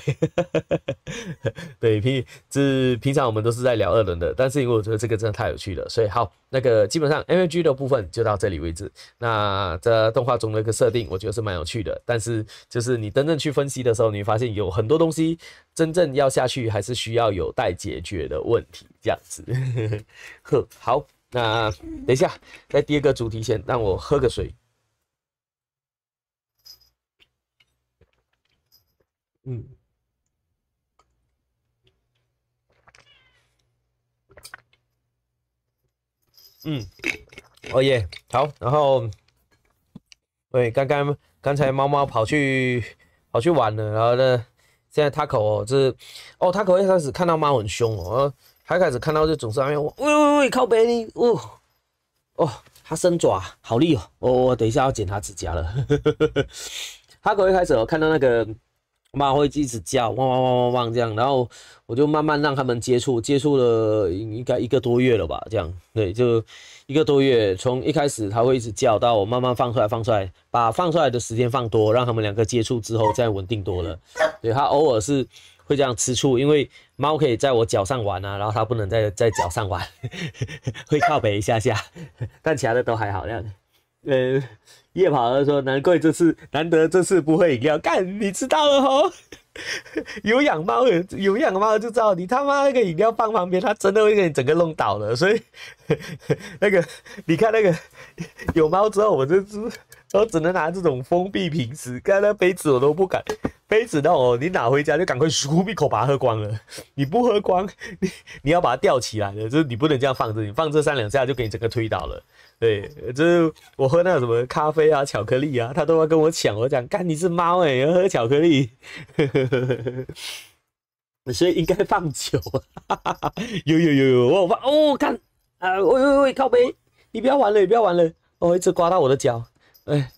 [SPEAKER 1] 对，平这平常我们都是在聊二轮的，但是因为我觉得这个真的太有趣了，所以好，那个基本上 M A G 的部分就到这里为止。那这动画中的一个设定，我觉得是蛮有趣的，但是就是你真正去分析的时候，你会发现有很多东西真正要下去还是需要有待解决的问题，这样子。呵，好，那等一下在第二个主题前，让我喝个水。嗯，嗯，哦耶，好，然后对，刚刚刚才猫猫跑去跑去玩了，然后呢，现在他口哦，这哦他口一开始看到猫很凶哦，他开始看到就总是那边喂喂喂，靠边你，呜哦，他伸爪好厉哦，我我等一下要剪他指甲了，他 口一开始看到那个。猫会一直叫，汪汪汪汪汪这样，然后我就慢慢让他们接触，接触了应该一个多月了吧，这样，对，就一个多月，从一开始它会一直叫，到我慢慢放出来，放出来，把放出来的时间放多，让他们两个接触之后，再稳定多了。对，它偶尔是会这样吃醋，因为猫可以在我脚上玩啊，然后它不能在在脚上玩，会靠北一下下，但其他的都还好，这样，嗯。夜跑的时候，难怪这次难得这次不会饮料干，你知道了吼？有养猫的，有养猫就知道，你他妈那个饮料放旁边，它真的会给你整个弄倒了。所以 那个，你看那个有猫之后，我这只我只能拿这种封闭瓶子，刚那杯子我都不敢，杯子那我，你拿回家就赶快咻一口把它喝光了。你不喝光，你 你要把它吊起来的，就是你不能这样放着，你放这三两下就给你整个推倒了。对，就是我喝那什么咖啡啊、巧克力啊，他都要跟我抢。我讲，干你是猫哎，要喝巧克力，所以应该放酒。有有有有，我放哦，看啊，喂喂喂，靠背，你不要玩了，你不要玩了，哦，直刮到我的脚，哎，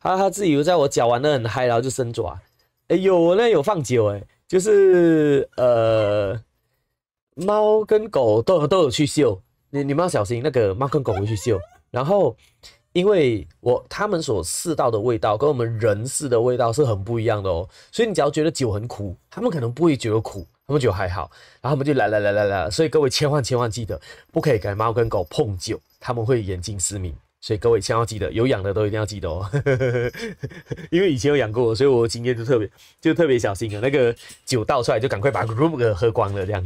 [SPEAKER 1] 他他自己又在我脚玩的很嗨，然后就伸爪。哎呦，我那有放酒哎，就是呃，猫跟狗都都有去嗅。你你要小心那个猫跟狗会去嗅。然后，因为我他们所试到的味道跟我们人试的味道是很不一样的哦，所以你只要觉得酒很苦，他们可能不会觉得苦，他们得还好，然后他们就来来来来来。所以各位千万千万记得，不可以给猫跟狗碰酒，他们会眼睛失明。所以各位千万记得，有养的都一定要记得哦，因为以前有养过，所以我经验就特别就特别小心啊。那个酒倒出来，就赶快把 group 喝光了这样。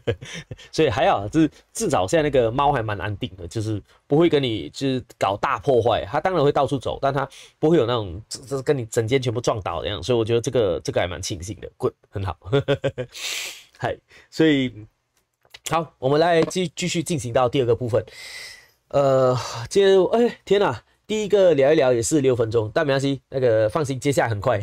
[SPEAKER 1] 所以还好，就是至少现在那个猫还蛮安定的，就是不会跟你就是搞大破坏。它当然会到处走，但它不会有那种就是跟你整间全部撞倒这样。所以我觉得这个这个还蛮庆幸的，g o o d 很好。嗨，所以好，我们来继继续进行到第二个部分。呃，今天哎，天呐，第一个聊一聊也是六分钟，但没关系，那个放心，接下来很快。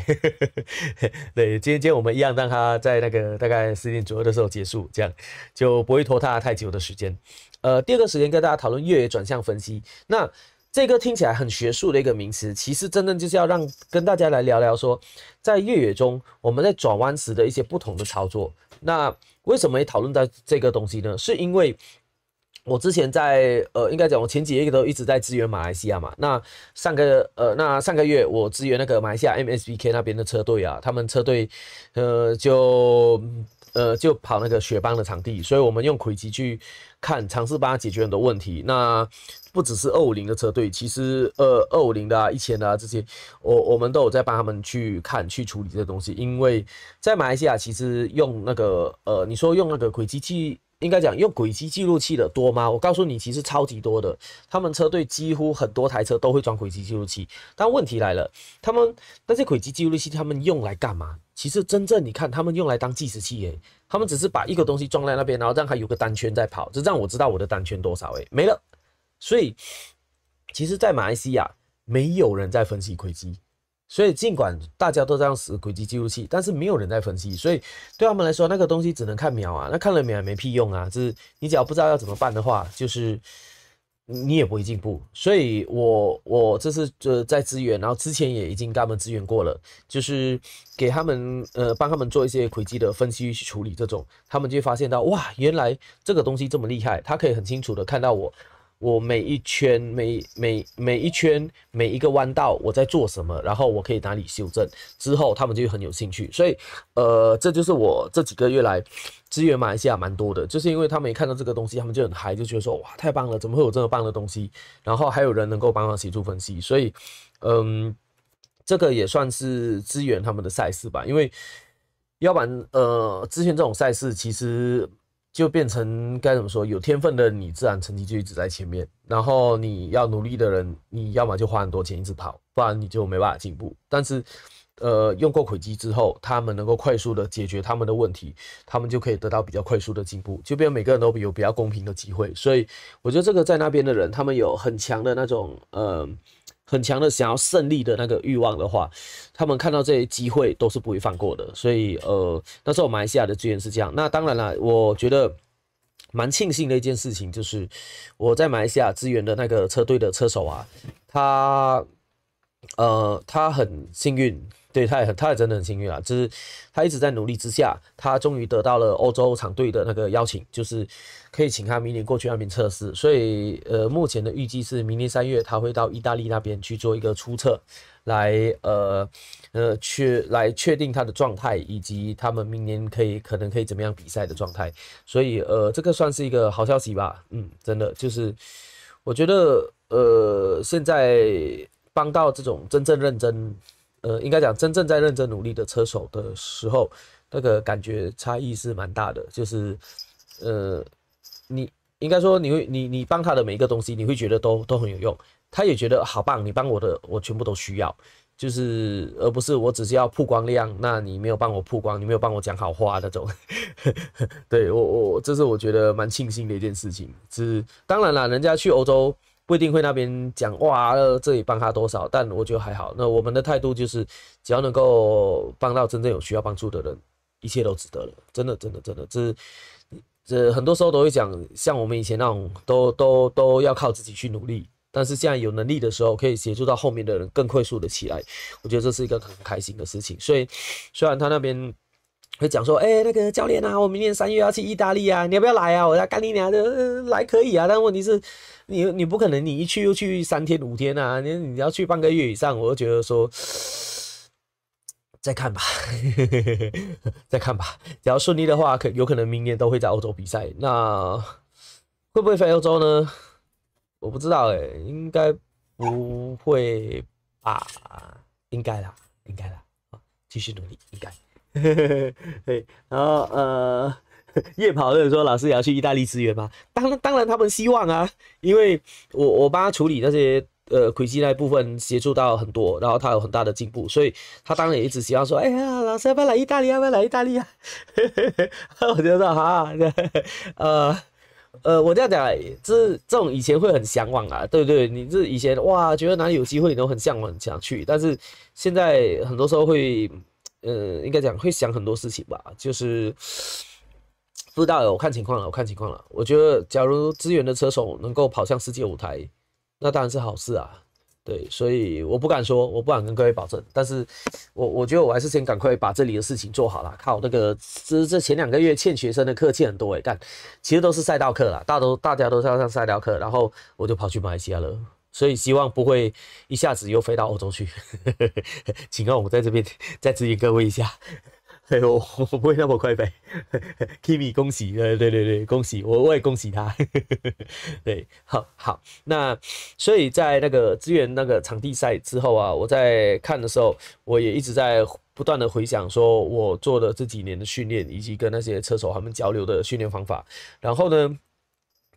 [SPEAKER 1] 对，今天我们一样，让他在那个大概十点左右的时候结束，这样就不会拖沓太久的时间。呃，第二个时间跟大家讨论越野转向分析，那这个听起来很学术的一个名词，其实真正就是要让跟大家来聊聊说，在越野中我们在转弯时的一些不同的操作。那为什么会讨论到这个东西呢？是因为。我之前在呃，应该讲我前几个月都一直在支援马来西亚嘛。那上个呃，那上个月我支援那个马来西亚 MSBK 那边的车队啊，他们车队呃就呃就跑那个雪邦的场地，所以我们用轨迹去看，尝试帮他解决很多问题。那不只是二五零的车队，其实呃二五零的啊、一千的啊这些，我我们都有在帮他们去看去处理这东西。因为在马来西亚，其实用那个呃，你说用那个轨迹器应该讲用轨迹记录器的多吗？我告诉你，其实超级多的，他们车队几乎很多台车都会装轨迹记录器。但问题来了，他们那些轨迹记录器他们用来干嘛？其实真正你看，他们用来当计时器哎，他们只是把一个东西装在那边，然后让它有个单圈在跑，就让我知道我的单圈多少诶，没了。所以其实，在马来西亚没有人在分析轨迹。所以，尽管大家都这样使轨迹记录器，但是没有人在分析。所以，对他们来说，那个东西只能看秒啊，那看了秒也没屁用啊。就是你只要不知道要怎么办的话，就是你也不会进步。所以，我我这次就在支援，然后之前也已经给他们支援过了，就是给他们呃帮他们做一些轨迹的分析去处理这种，他们就发现到哇，原来这个东西这么厉害，它可以很清楚的看到我。我每一圈每每每一圈每一个弯道我在做什么，然后我可以哪里修正，之后他们就很有兴趣。所以，呃，这就是我这几个月来支援马来西亚蛮多的，就是因为他们一看到这个东西，他们就很嗨，就觉得说哇太棒了，怎么会有这么棒的东西？然后还有人能够帮忙协助分析，所以，嗯，这个也算是支援他们的赛事吧，因为要不然呃，之前这种赛事其实。就变成该怎么说，有天分的你自然成绩就一直在前面，然后你要努力的人，你要么就花很多钱一直跑，不然你就没办法进步。但是，呃，用过轨迹之后，他们能够快速的解决他们的问题，他们就可以得到比较快速的进步，就变每个人都比有比较公平的机会。所以我觉得这个在那边的人，他们有很强的那种，嗯。很强的想要胜利的那个欲望的话，他们看到这些机会都是不会放过的。所以，呃，那时候马来西亚的资源是这样。那当然了，我觉得蛮庆幸的一件事情就是我在马来西亚支援的那个车队的车手啊，他，呃，他很幸运。对他也很，他也真的很幸运啊！就是他一直在努力之下，他终于得到了欧洲厂队的那个邀请，就是可以请他明年过去那边测试。所以呃，目前的预计是明年三月他会到意大利那边去做一个初测，来呃呃确来确定他的状态以及他们明年可以可能可以怎么样比赛的状态。所以呃，这个算是一个好消息吧。嗯，真的就是我觉得呃，现在帮到这种真正认真。呃，应该讲真正在认真努力的车手的时候，那个感觉差异是蛮大的。就是，呃，你应该说你会，你你帮他的每一个东西，你会觉得都都很有用。他也觉得好棒，你帮我的，我全部都需要。就是，而不是我只是要曝光量，那你没有帮我曝光，你没有帮我讲好话那种。对我我这是我觉得蛮庆幸的一件事情。是，当然啦，人家去欧洲。不一定会那边讲哇，这里帮他多少，但我觉得还好。那我们的态度就是，只要能够帮到真正有需要帮助的人，一切都值得了。真的，真的，真的，这这很多时候都会讲，像我们以前那种，都都都要靠自己去努力。但是现在有能力的时候，可以协助到后面的人更快速的起来，我觉得这是一个很开心的事情。所以，虽然他那边。会讲说，哎，那个教练啊，我明年三月要去意大利啊，你要不要来啊？我要干你两的，来可以啊。但问题是，你你不可能，你一去又去三天五天啊，你你要去半个月以上，我就觉得说，再看吧，再看吧。只要顺利的话，可有可能明年都会在欧洲比赛。那会不会飞欧洲呢？我不知道哎，应该不会吧？应该啦，应该啦啊，继续努力，应该。嘿，然后呃，夜跑的人说：“老师也要去意大利支援吗？”当当然，他们希望啊，因为我我帮他处理那些呃轨迹那一部分，协助到很多，然后他有很大的进步，所以他当然也一直希望说，哎呀，老师要不要来意大利？要不要来意大利啊？我觉得哈，呃呃，我这样讲，这这种以前会很向往啊，对不对？你这以前哇，觉得哪里有机会，你都很向往，很想去，但是现在很多时候会。呃，应该讲会想很多事情吧，就是不知道，我看情况了，我看情况了。我觉得，假如资源的车手能够跑向世界舞台，那当然是好事啊。对，所以我不敢说，我不敢跟各位保证。但是我我觉得我还是先赶快把这里的事情做好了。靠，那个，其实这前两个月欠学生的课欠很多哎，干，其实都是赛道课了，大都大家都是要上赛道课，然后我就跑去马来西亚了。所以希望不会一下子又飞到欧洲去，请让我在这边 再支引各位一下。哎呦，不会那么快飞。Kimi，恭喜！呃，对对对，恭喜！我我也恭喜他。对，好好。那所以在那个资源那个场地赛之后啊，我在看的时候，我也一直在不断的回想，说我做的这几年的训练，以及跟那些车手他们交流的训练方法。然后呢？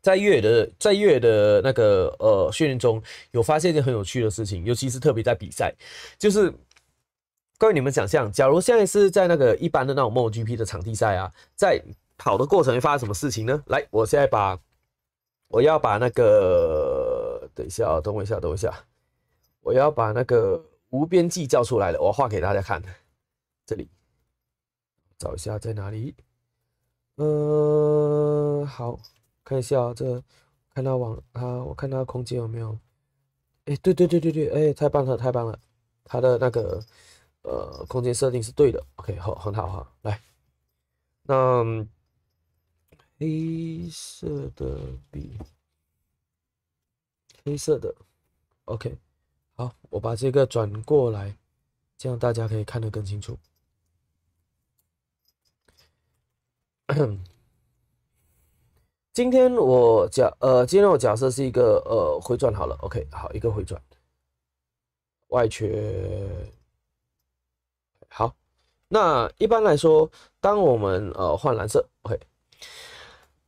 [SPEAKER 1] 在越野的在越野的那个呃训练中，有发现一件很有趣的事情，尤其是特别在比赛，就是关于你们想象，假如现在是在那个一般的那种 MotoGP 的场地赛啊，在跑的过程会发生什么事情呢？来，我现在把我要把那个等一下啊，等我一下，等我一下，我要把那个无边际叫出来了，我画给大家看。这里找一下在哪里？嗯，好。看一下啊，这看他网啊，我看他空间有没有？哎，对对对对对，哎，太棒了太棒了，他的那个呃空间设定是对的，OK，好很好哈。来，那黑色的笔，黑色的，OK，好，我把这个转过来，这样大家可以看得更清楚。今天我假呃，今天我假设是一个呃回转好了，OK，好一个回转，外圈好。那一般来说，当我们呃换蓝色，OK，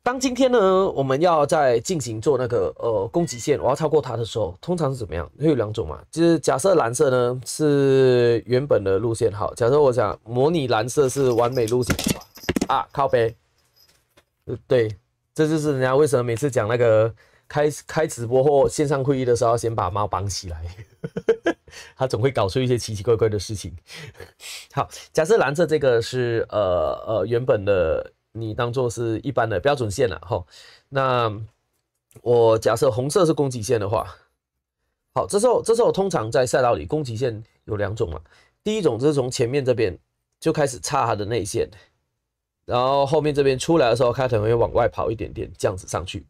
[SPEAKER 1] 当今天呢我们要在进行做那个呃攻击线，我要超过它的时候，通常是怎么样？会有两种嘛，就是假设蓝色呢是原本的路线，好，假设我想模拟蓝色是完美路线，啊，靠背，对。这就是人家为什么每次讲那个开开直播或线上会议的时候，先把猫绑起来，他总会搞出一些奇奇怪怪的事情。好，假设蓝色这个是呃呃原本的，你当做是一般的标准线了哈。那我假设红色是攻击线的话，好，这时候这时候通常在赛道里攻击线有两种嘛，第一种是从前面这边就开始插它的内线。然后后面这边出来的时候，开头会往外跑一点点，这样子上去。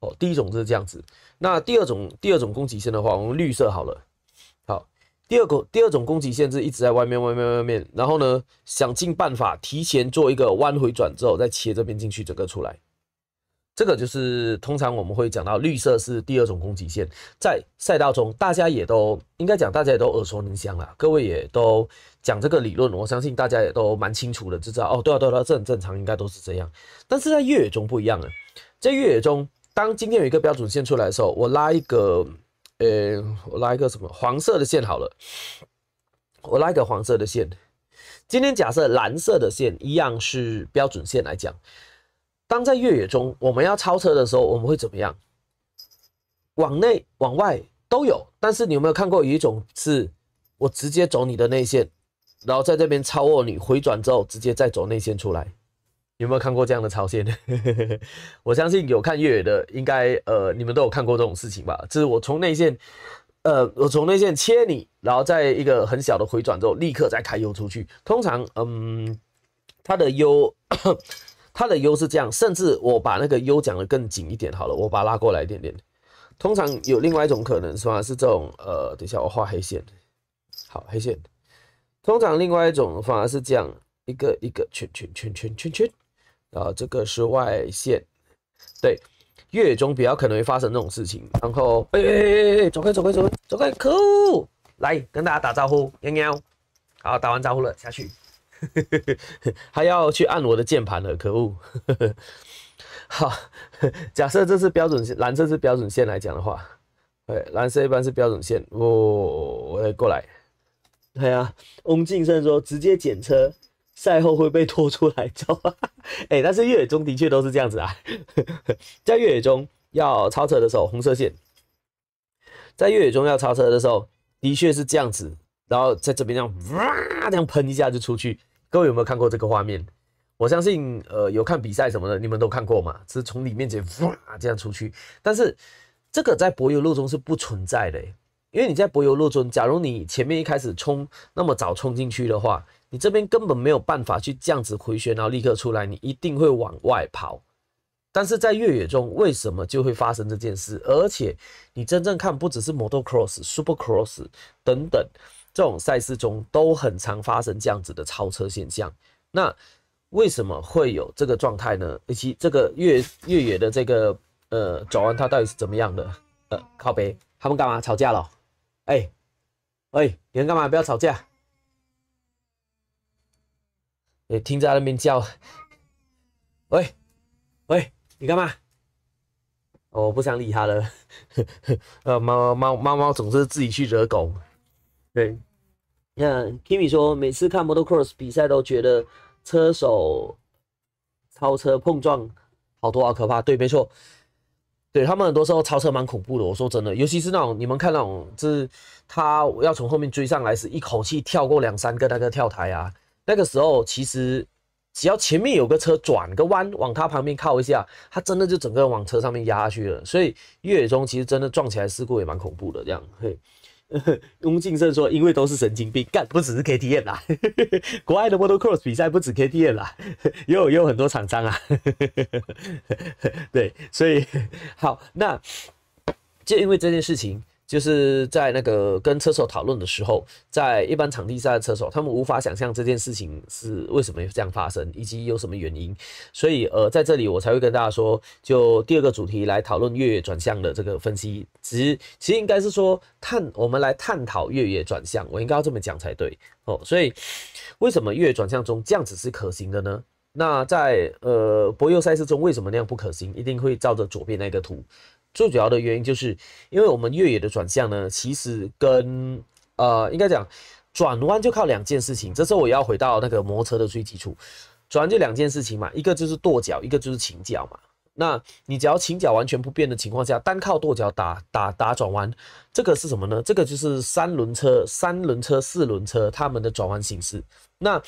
[SPEAKER 1] 哦，第一种是这样子。那第二种，第二种攻击线的话，我们绿色好了。好，第二个第二种攻击线是一直在外面，外面，外面。然后呢，想尽办法提前做一个弯回转之后，再切这边进去，整个出来。这个就是通常我们会讲到绿色是第二种攻击线，在赛道中大家也都应该讲，大家也都耳熟能详了，各位也都。讲这个理论，我相信大家也都蛮清楚的，就知道哦。对啊，对啊，这很正常，应该都是这样。但是在越野中不一样了，在越野中，当今天有一个标准线出来的时候，我拉一个，呃，我拉一个什么黄色的线好了，我拉一个黄色的线。今天假设蓝色的线一样是标准线来讲，当在越野中我们要超车的时候，我们会怎么样？往内、往外都有。但是你有没有看过有一种是，我直接走你的内线？然后在这边超过你回转之后，直接再走内线出来，有没有看过这样的超线？我相信有看越野的，应该呃你们都有看过这种事情吧？就是我从内线，呃我从内线切你，然后在一个很小的回转之后，立刻再开 U 出去。通常，嗯，它的 U，它的 U 是这样，甚至我把那个 U 讲的更紧一点。好了，我把它拉过来一点点。通常有另外一种可能是吧？是这种，呃，等一下我画黑线，好，黑线。通常另外一种反而是这样，一个一个圈圈圈圈圈圈，然后这个是外线，对，越野中比较可能会发生这种事情。然后，哎哎哎哎哎，走开走开走开走开，可恶！来跟大家打招呼，喵喵。好，打完招呼了，下去。还要去按我的键盘了，可恶。好，假设这是标准线，蓝色是标准线来讲的话，哎，蓝色一般是标准线，我我也过来。对啊，翁敬生说直接检车，赛后会被拖出来走啊。哎，但是越野中的确都是这样子啊，在越野中要超车的时候，红色线，在越野中要超车的时候的确是这样子，然后在这边这样哇这样喷一下就出去。各位有没有看过这个画面？我相信呃有看比赛什么的，你们都看过嘛？是从里面直接哇这样出去，但是这个在柏油路中是不存在的。因为你在柏油路中，假如你前面一开始冲那么早冲进去的话，你这边根本没有办法去这样子回旋，然后立刻出来，你一定会往外跑。但是在越野中，为什么就会发生这件事？而且你真正看，不只是 Motocross、Supercross 等等这种赛事中，都很常发生这样子的超车现象。那为什么会有这个状态呢？以及这个越越野的这个呃转弯，它到底是怎么样的？呃，靠背，他们干嘛吵架了？哎，喂，你们干嘛？不要吵架！你听着，那边叫。喂，喂，你干嘛？我不想理他了。呃，猫猫猫猫总是自己去惹狗。对，看 k i m i 说，每次看 Motocross 比赛都觉得车手超车碰撞好多好可怕。对，没错。对他们很多时候超车蛮恐怖的，我说真的，尤其是那种你们看那种，就是他要从后面追上来，时，一口气跳过两三个那个跳台啊。那个时候其实只要前面有个车转个弯往他旁边靠一下，他真的就整个往车上面压下去了。所以越野中其实真的撞起来事故也蛮恐怖的，这样会。翁劲胜说：“因为都是神经病，干不只是 KTM 啦，国外的 Motocross 比赛不止 KTM 啦，也有也有很多厂商啊。”对，所以好，那就因为这件事情。就是在那个跟车手讨论的时候，在一般场地赛的车手，他们无法想象这件事情是为什么这样发生，以及有什么原因。所以，呃，在这里我才会跟大家说，就第二个主题来讨论越野转向的这个分析。其实，其实应该是说探，我们来探讨越野转向，我应该要这么讲才对哦。所以，为什么越野转向中这样子是可行的呢？那在呃，柏油赛事中为什么那样不可行？一定会照着左边那个图。最主要的原因就是，因为我们越野的转向呢，其实跟呃，应该讲转弯就靠两件事情。这时候我要回到那个摩托车的最基础，转弯就两件事情嘛，一个就是跺脚，一个就是倾脚嘛。那你只要倾脚完全不变的情况下，单靠跺脚打打打转弯，这个是什么呢？这个就是三轮车、三轮车、四轮车它们的转弯形式。那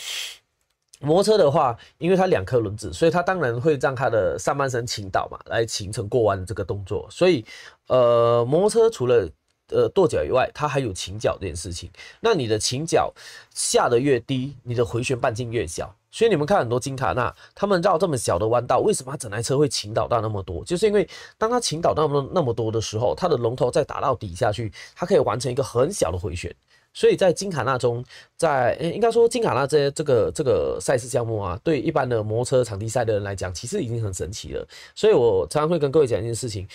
[SPEAKER 1] 摩托车的话，因为它两颗轮子，所以它当然会让它的上半身倾倒嘛，来形成过弯的这个动作。所以，呃，摩托车除了呃跺脚以外，它还有倾角这件事情。那你的倾角下的越低，你的回旋半径越小。所以你们看很多金卡纳，他们绕这么小的弯道，为什么整台车会倾倒到那么多？就是因为当它倾倒到那么那么多的时候，它的龙头再打到底下去，它可以完成一个很小的回旋。所以在金卡纳中，在呃，应该说金卡纳这些这个这个赛事项目啊，对一般的摩托车场地赛的人来讲，其实已经很神奇了。所以我常常会跟各位讲一件事情：，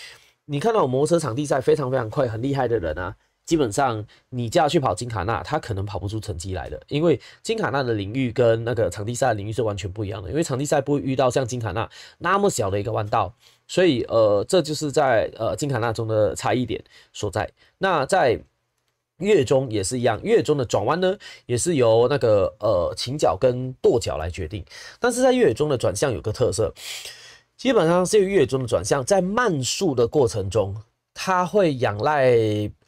[SPEAKER 1] 你看到摩托车场地赛非常非常快、很厉害的人啊，基本上你叫他去跑金卡纳，他可能跑不出成绩来的。因为金卡纳的领域跟那个场地赛的领域是完全不一样的，因为场地赛不会遇到像金卡纳那么小的一个弯道，所以呃，这就是在呃金卡纳中的差异点所在。那在月中也是一样，月中的转弯呢，也是由那个呃，倾脚跟跺脚来决定。但是在月中的转向有个特色，基本上这个月中的转向在慢速的过程中，它会仰赖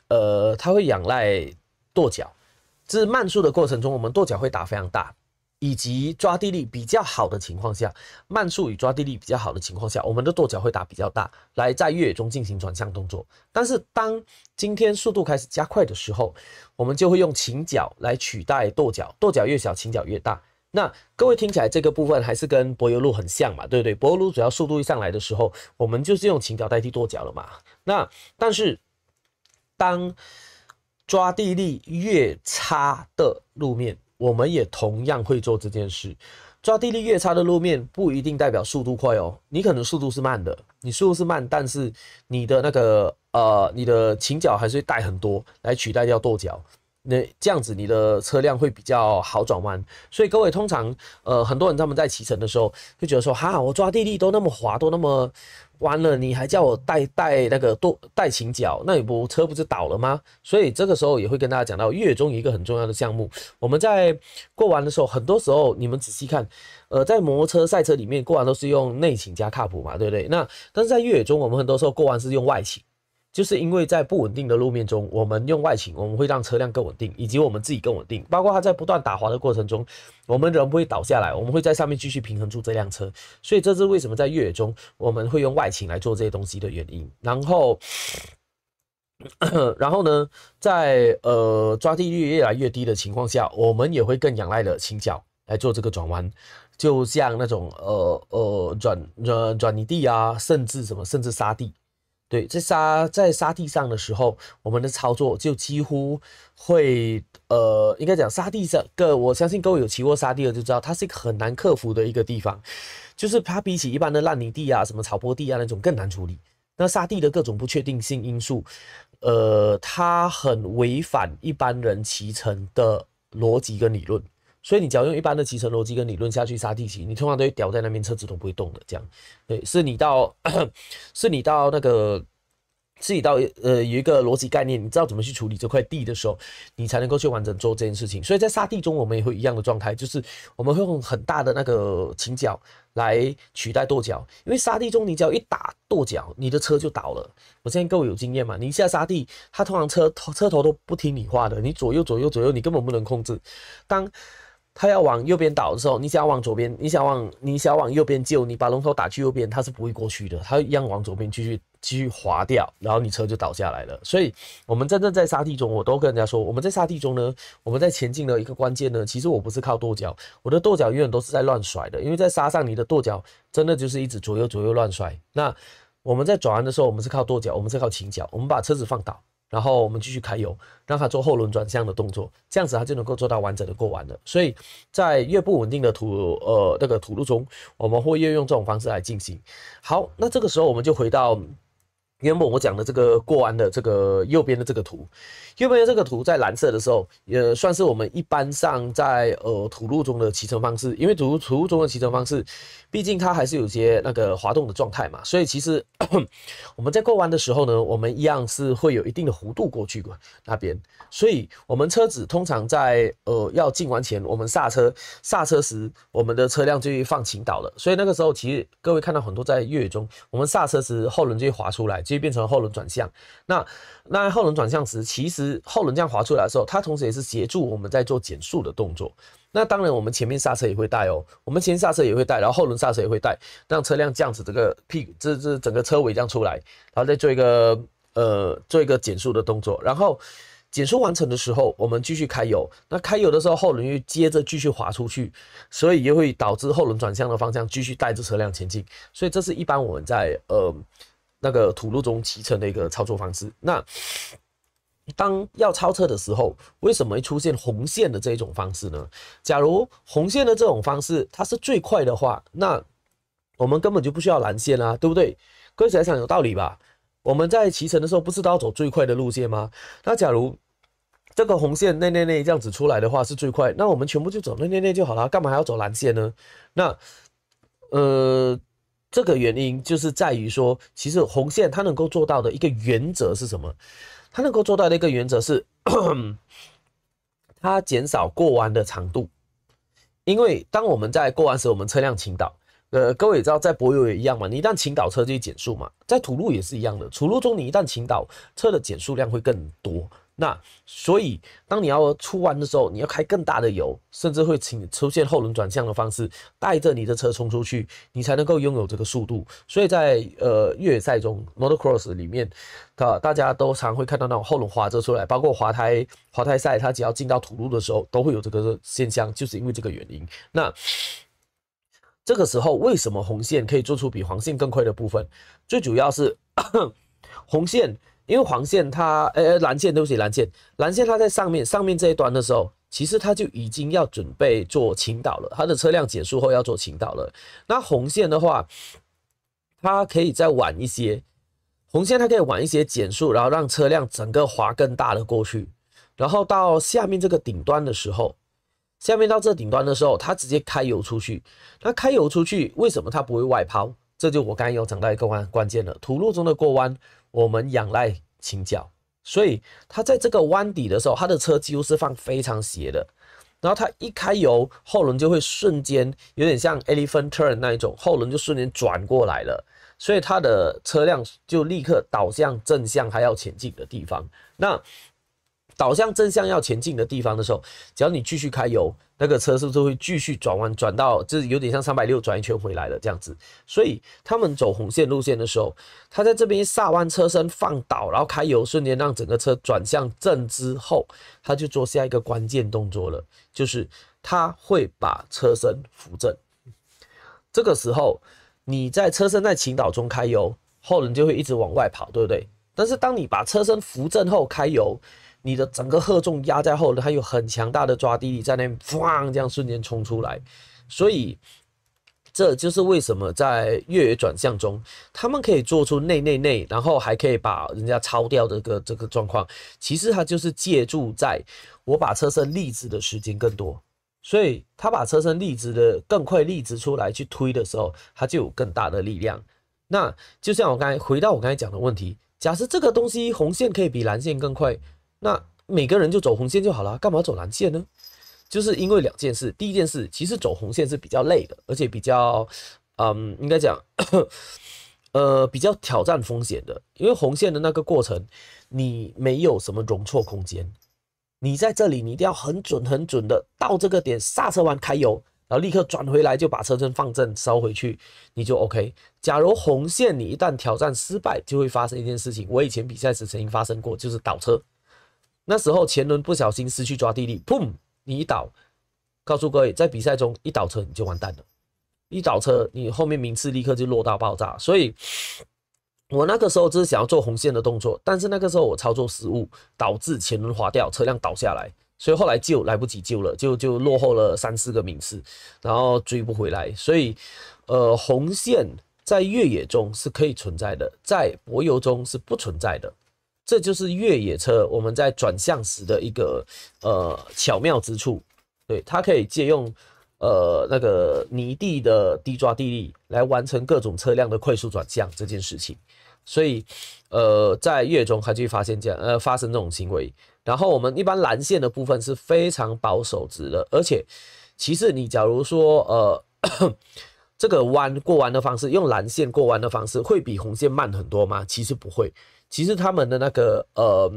[SPEAKER 1] 呃，它会仰赖跺脚。这慢速的过程中，我们跺脚会打非常大。以及抓地力比较好的情况下，慢速与抓地力比较好的情况下，我们的跺脚会打比较大，来在越野中进行转向动作。但是当今天速度开始加快的时候，我们就会用倾角来取代跺脚，跺脚越小，倾角越大。那各位听起来这个部分还是跟柏油路很像嘛，对不对？柏油路主要速度一上来的时候，我们就是用倾角代替跺脚了嘛。那但是当抓地力越差的路面，我们也同样会做这件事，抓地力越差的路面不一定代表速度快哦，你可能速度是慢的，你速度是慢，但是你的那个呃，你的倾角还是会带很多来取代掉跺脚。那这样子，你的车辆会比较好转弯。所以各位通常，呃，很多人他们在骑乘的时候就觉得说，哈，我抓地力都那么滑，都那么弯了，你还叫我带带那个多带前脚，那你不车不是倒了吗？所以这个时候也会跟大家讲到越野中一个很重要的项目。我们在过弯的时候，很多时候你们仔细看，呃，在摩托车赛车里面过弯都是用内倾加靠谱嘛，对不对？那但是在越野中，我们很多时候过弯是用外倾。就是因为在不稳定的路面中，我们用外倾，我们会让车辆更稳定，以及我们自己更稳定。包括它在不断打滑的过程中，我们人不会倒下来，我们会在上面继续平衡住这辆车。所以这是为什么在越野中我们会用外倾来做这些东西的原因。然后，然后呢，在呃抓地力越来越低的情况下，我们也会更仰赖了倾角来做这个转弯，就像那种呃呃软软软泥地啊，甚至什么甚至沙地。对，在沙在沙地上的时候，我们的操作就几乎会，呃，应该讲沙地上个，我相信各位有骑过沙地的就知道，它是一个很难克服的一个地方，就是它比起一般的烂泥地啊、什么草坡地啊那种更难处理。那沙地的各种不确定性因素，呃，它很违反一般人骑乘的逻辑跟理论。所以你只要用一般的集成逻辑跟理论下去沙地形，你通常都会掉在那边，车子都不会动的。这样，对，是你到，是你到那个，是你到呃有一个逻辑概念，你知道怎么去处理这块地的时候，你才能够去完整做这件事情。所以在沙地中，我们也会一样的状态，就是我们会用很大的那个倾角来取代跺脚，因为沙地中你只要一打跺脚，你的车就倒了。我现在够有经验嘛？你一下沙地，它通常车头车头都不听你话的，你左右左右左右，你根本不能控制。当它要往右边倒的时候，你想往左边，你想往你想往右边救你，把龙头打去右边，它是不会过去的，它一样往左边继续继续滑掉，然后你车就倒下来了。所以我们真正在沙地中，我都跟人家说，我们在沙地中呢，我们在前进的一个关键呢，其实我不是靠跺脚，我的跺脚永远都是在乱甩的，因为在沙上你的跺脚真的就是一直左右左右乱甩。那我们在转弯的时候，我们是靠跺脚，我们是靠倾脚，我们把车子放倒。然后我们继续开油，让它做后轮转向的动作，这样子它就能够做到完整的过弯了。所以在越不稳定的土呃那个土路中，我们会越用这种方式来进行。好，那这个时候我们就回到原本我讲的这个过弯的这个右边的这个图，右边的这个图在蓝色的时候，也算是我们一般上在呃土路中的骑乘方式，因为土土路中的骑乘方式。毕竟它还是有些那个滑动的状态嘛，所以其实 我们在过弯的时候呢，我们一样是会有一定的弧度过去过那边。所以我们车子通常在呃要进弯前，我们刹车刹车时，我们的车辆就会放倾倒了。所以那个时候，其实各位看到很多在越野中，我们刹车时后轮就会滑出来，就会变成后轮转向。那那后轮转向时，其实后轮这样滑出来的时候，它同时也是协助我们在做减速的动作。那当然，我们前面刹车也会带哦，我们前刹车也会带，然后后轮刹车也会带，让车辆这样子这个屁这这整个车尾这样出来，然后再做一个呃做一个减速的动作，然后减速完成的时候，我们继续开油。那开油的时候，后轮又接着继续滑出去，所以又会导致后轮转向的方向继续带着车辆前进，所以这是一般我们在呃那个土路中骑乘的一个操作方式。那当要超车的时候，为什么会出现红线的这种方式呢？假如红线的这种方式它是最快的话，那我们根本就不需要蓝线啊，对不对？各位想想有道理吧？我们在骑乘的时候不是都要走最快的路线吗？那假如这个红线内内内这样子出来的话是最快，那我们全部就走内内内就好了，干嘛还要走蓝线呢？那呃，这个原因就是在于说，其实红线它能够做到的一个原则是什么？它能够做到的一个原则是，它 减少过弯的长度，因为当我们在过弯时，我们车辆倾倒，呃，各位也知道，在柏油也一样嘛，你一旦倾倒车就减速嘛，在土路也是一样的，土路中你一旦倾倒车的减速量会更多。那所以，当你要出弯的时候，你要开更大的油，甚至会请出现后轮转向的方式，带着你的车冲出去，你才能够拥有这个速度。所以在呃越野赛中，Motocross 里面，啊，大家都常会看到那种后轮滑着出来，包括滑胎滑胎赛，它只要进到土路的时候，都会有这个现象，就是因为这个原因。那这个时候，为什么红线可以做出比黄线更快的部分？最主要是 红线。因为黄线它，呃，蓝线，对不起蓝线，蓝线它在上面上面这一端的时候，其实它就已经要准备做倾倒了，它的车辆减速后要做倾倒了。那红线的话，它可以再晚一些，红线它可以晚一些减速，然后让车辆整个滑更大的过去，然后到下面这个顶端的时候，下面到这顶端的时候，它直接开油出去。那开油出去为什么它不会外抛？这就我刚刚有讲到一个关关键了，土路中的过弯。我们仰赖请教，所以他在这个弯底的时候，他的车几乎是放非常斜的，然后他一开油，后轮就会瞬间有点像 elephant turn 那一种，后轮就瞬间转过来了，所以他的车辆就立刻导向正向还要前进的地方。那导向正向要前进的地方的时候，只要你继续开油。那个车是不是会继续转弯转到，就是有点像三百六转一圈回来的这样子？所以他们走红线路线的时候，他在这边下弯，车身放倒，然后开油，瞬间让整个车转向正之后，他就做下一个关键动作了，就是他会把车身扶正。这个时候，你在车身在倾倒中开油，后轮就会一直往外跑，对不对？但是当你把车身扶正后开油。你的整个荷重压在后头，它有很强大的抓地力在那边，砰！这样瞬间冲出来，所以这就是为什么在越野转向中，他们可以做出内内内，然后还可以把人家超掉的个这个状况。其实它就是借助在我把车身立直的时间更多，所以它把车身立直的更快立直出来去推的时候，它就有更大的力量。那就像我刚才回到我刚才讲的问题，假设这个东西红线可以比蓝线更快。那每个人就走红线就好了，干嘛走蓝线呢？就是因为两件事。第一件事，其实走红线是比较累的，而且比较，嗯，应该讲，呃，比较挑战风险的。因为红线的那个过程，你没有什么容错空间。你在这里，你一定要很准、很准的到这个点刹车完开油，然后立刻转回来，就把车身放正烧回去，你就 OK。假如红线你一旦挑战失败，就会发生一件事情。我以前比赛时曾经发生过，就是倒车。那时候前轮不小心失去抓地力，砰！你一倒，告诉各位，在比赛中一倒车你就完蛋了，一倒车你后面名次立刻就落到爆炸。所以我那个时候只是想要做红线的动作，但是那个时候我操作失误，导致前轮滑掉，车辆倒下来，所以后来救来不及救了，就就落后了三四个名次，然后追不回来。所以，呃，红线在越野中是可以存在的，在柏油中是不存在的。这就是越野车我们在转向时的一个呃巧妙之处，对，它可以借用呃那个泥地的低抓地力来完成各种车辆的快速转向这件事情。所以，呃，在越野中还可以发现这样呃发生这种行为。然后我们一般蓝线的部分是非常保守值的，而且，其实你假如说呃 这个弯过弯的方式，用蓝线过弯的方式会比红线慢很多吗？其实不会。其实他们的那个呃，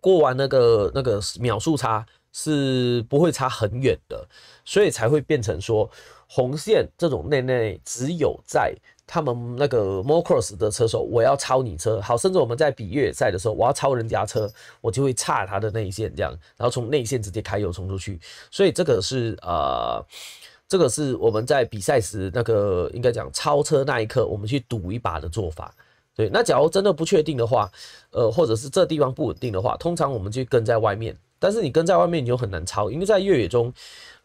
[SPEAKER 1] 过完那个那个秒数差是不会差很远的，所以才会变成说红线这种内内只有在他们那个 m o c r o s 的车手，我要超你车，好，甚至我们在比越野赛的时候，我要超人家车，我就会差他的内线这样，然后从内线直接开油冲出去。所以这个是呃，这个是我们在比赛时那个应该讲超车那一刻，我们去赌一把的做法。对，那假如真的不确定的话，呃，或者是这地方不稳定的话，通常我们就跟在外面。但是你跟在外面，你就很难超，因为在越野中，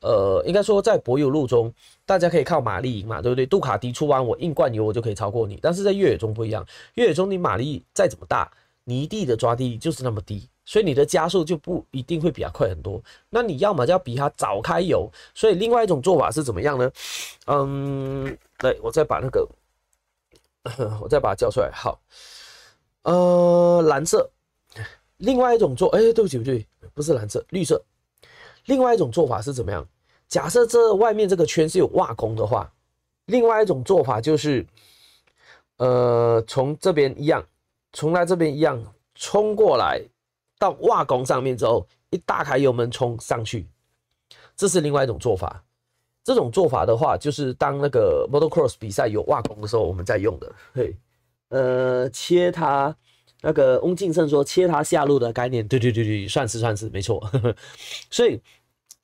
[SPEAKER 1] 呃，应该说在柏油路中，大家可以靠马力赢嘛，对不对？杜卡迪出弯，我硬灌油，我就可以超过你。但是在越野中不一样，越野中你马力再怎么大，泥地的抓地力就是那么低，所以你的加速就不一定会比他快很多。那你要么就要比他早开油。所以另外一种做法是怎么样呢？嗯，来，我再把那个。我再把它叫出来，好，呃，蓝色，另外一种做，哎，对不起，不对，不是蓝色，绿色，另外一种做法是怎么样？假设这外面这个圈是有瓦工的话，另外一种做法就是，呃，从这边一样，从来这边一样冲过来到瓦工上面之后，一打开油门冲上去，这是另外一种做法。这种做法的话，就是当那个 m o d e l c r o s s 比赛有挖工的时候，我们在用的。嘿，呃，切他那个翁靖胜说切他下路的概念，对对对对，算是算是没错。所以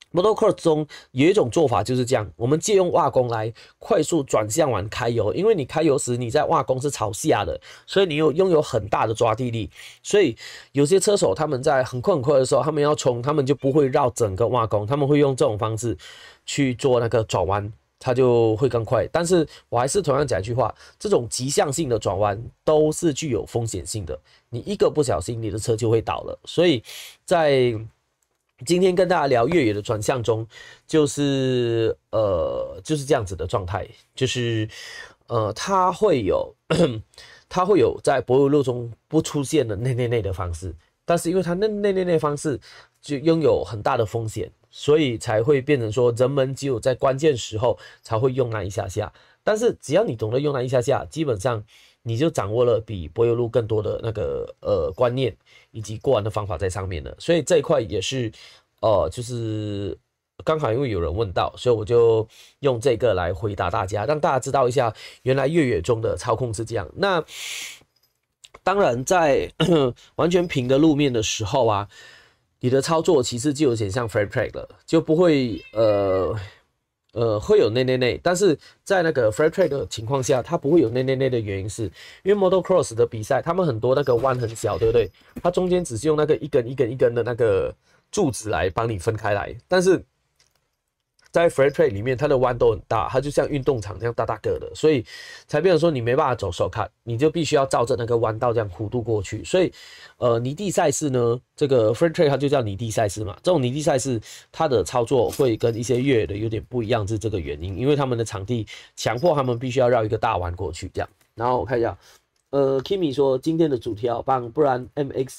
[SPEAKER 1] m o d e l c r o s s 中有一种做法就是这样，我们借用挖工来快速转向完开油，因为你开油时你在挖工是朝下的，所以你又拥有很大的抓地力。所以有些车手他们在很快很快的时候，他们要冲，他们就不会绕整个挖工，他们会用这种方式。去做那个转弯，它就会更快。但是我还是同样讲一句话：，这种极向性的转弯都是具有风险性的。你一个不小心，你的车就会倒了。所以在今天跟大家聊越野的转向中，就是呃就是这样子的状态，就是呃它会有 它会有在柏油路中不出现的那那那的方式，但是因为它那那那那方式就拥有很大的风险。所以才会变成说，人们只有在关键时候才会用那一下下。但是只要你懂得用那一下下，基本上你就掌握了比柏油路更多的那个呃观念以及过弯的方法在上面了。所以这一块也是，呃，就是刚好因为有人问到，所以我就用这个来回答大家，让大家知道一下原来越野中的操控是这样。那当然在完全平的路面的时候啊。你的操作其实就有点像 f r e e r a c k 了，就不会呃呃会有内内内，但是在那个 f r e e r a c k 的情况下，它不会有内内内的原因，是因为 model cross 的比赛，他们很多那个弯很小，对不对？它中间只是用那个一根一根一根的那个柱子来帮你分开来，但是。在 f r e e r a d e 里面，它的弯都很大，它就像运动场这样大大个的，所以才变成说你没办法走 Short Cut，你就必须要照着那个弯道这样弧度过去。所以，呃，泥地赛事呢，这个 f r e e r a d e 它就叫泥地赛事嘛。这种泥地赛事它的操作会跟一些越野的有点不一样，是这个原因，因为他们的场地强迫他们必须要绕一个大弯过去这样。然后我看一下，呃，Kimi 说今天的主题要棒，不然 MX。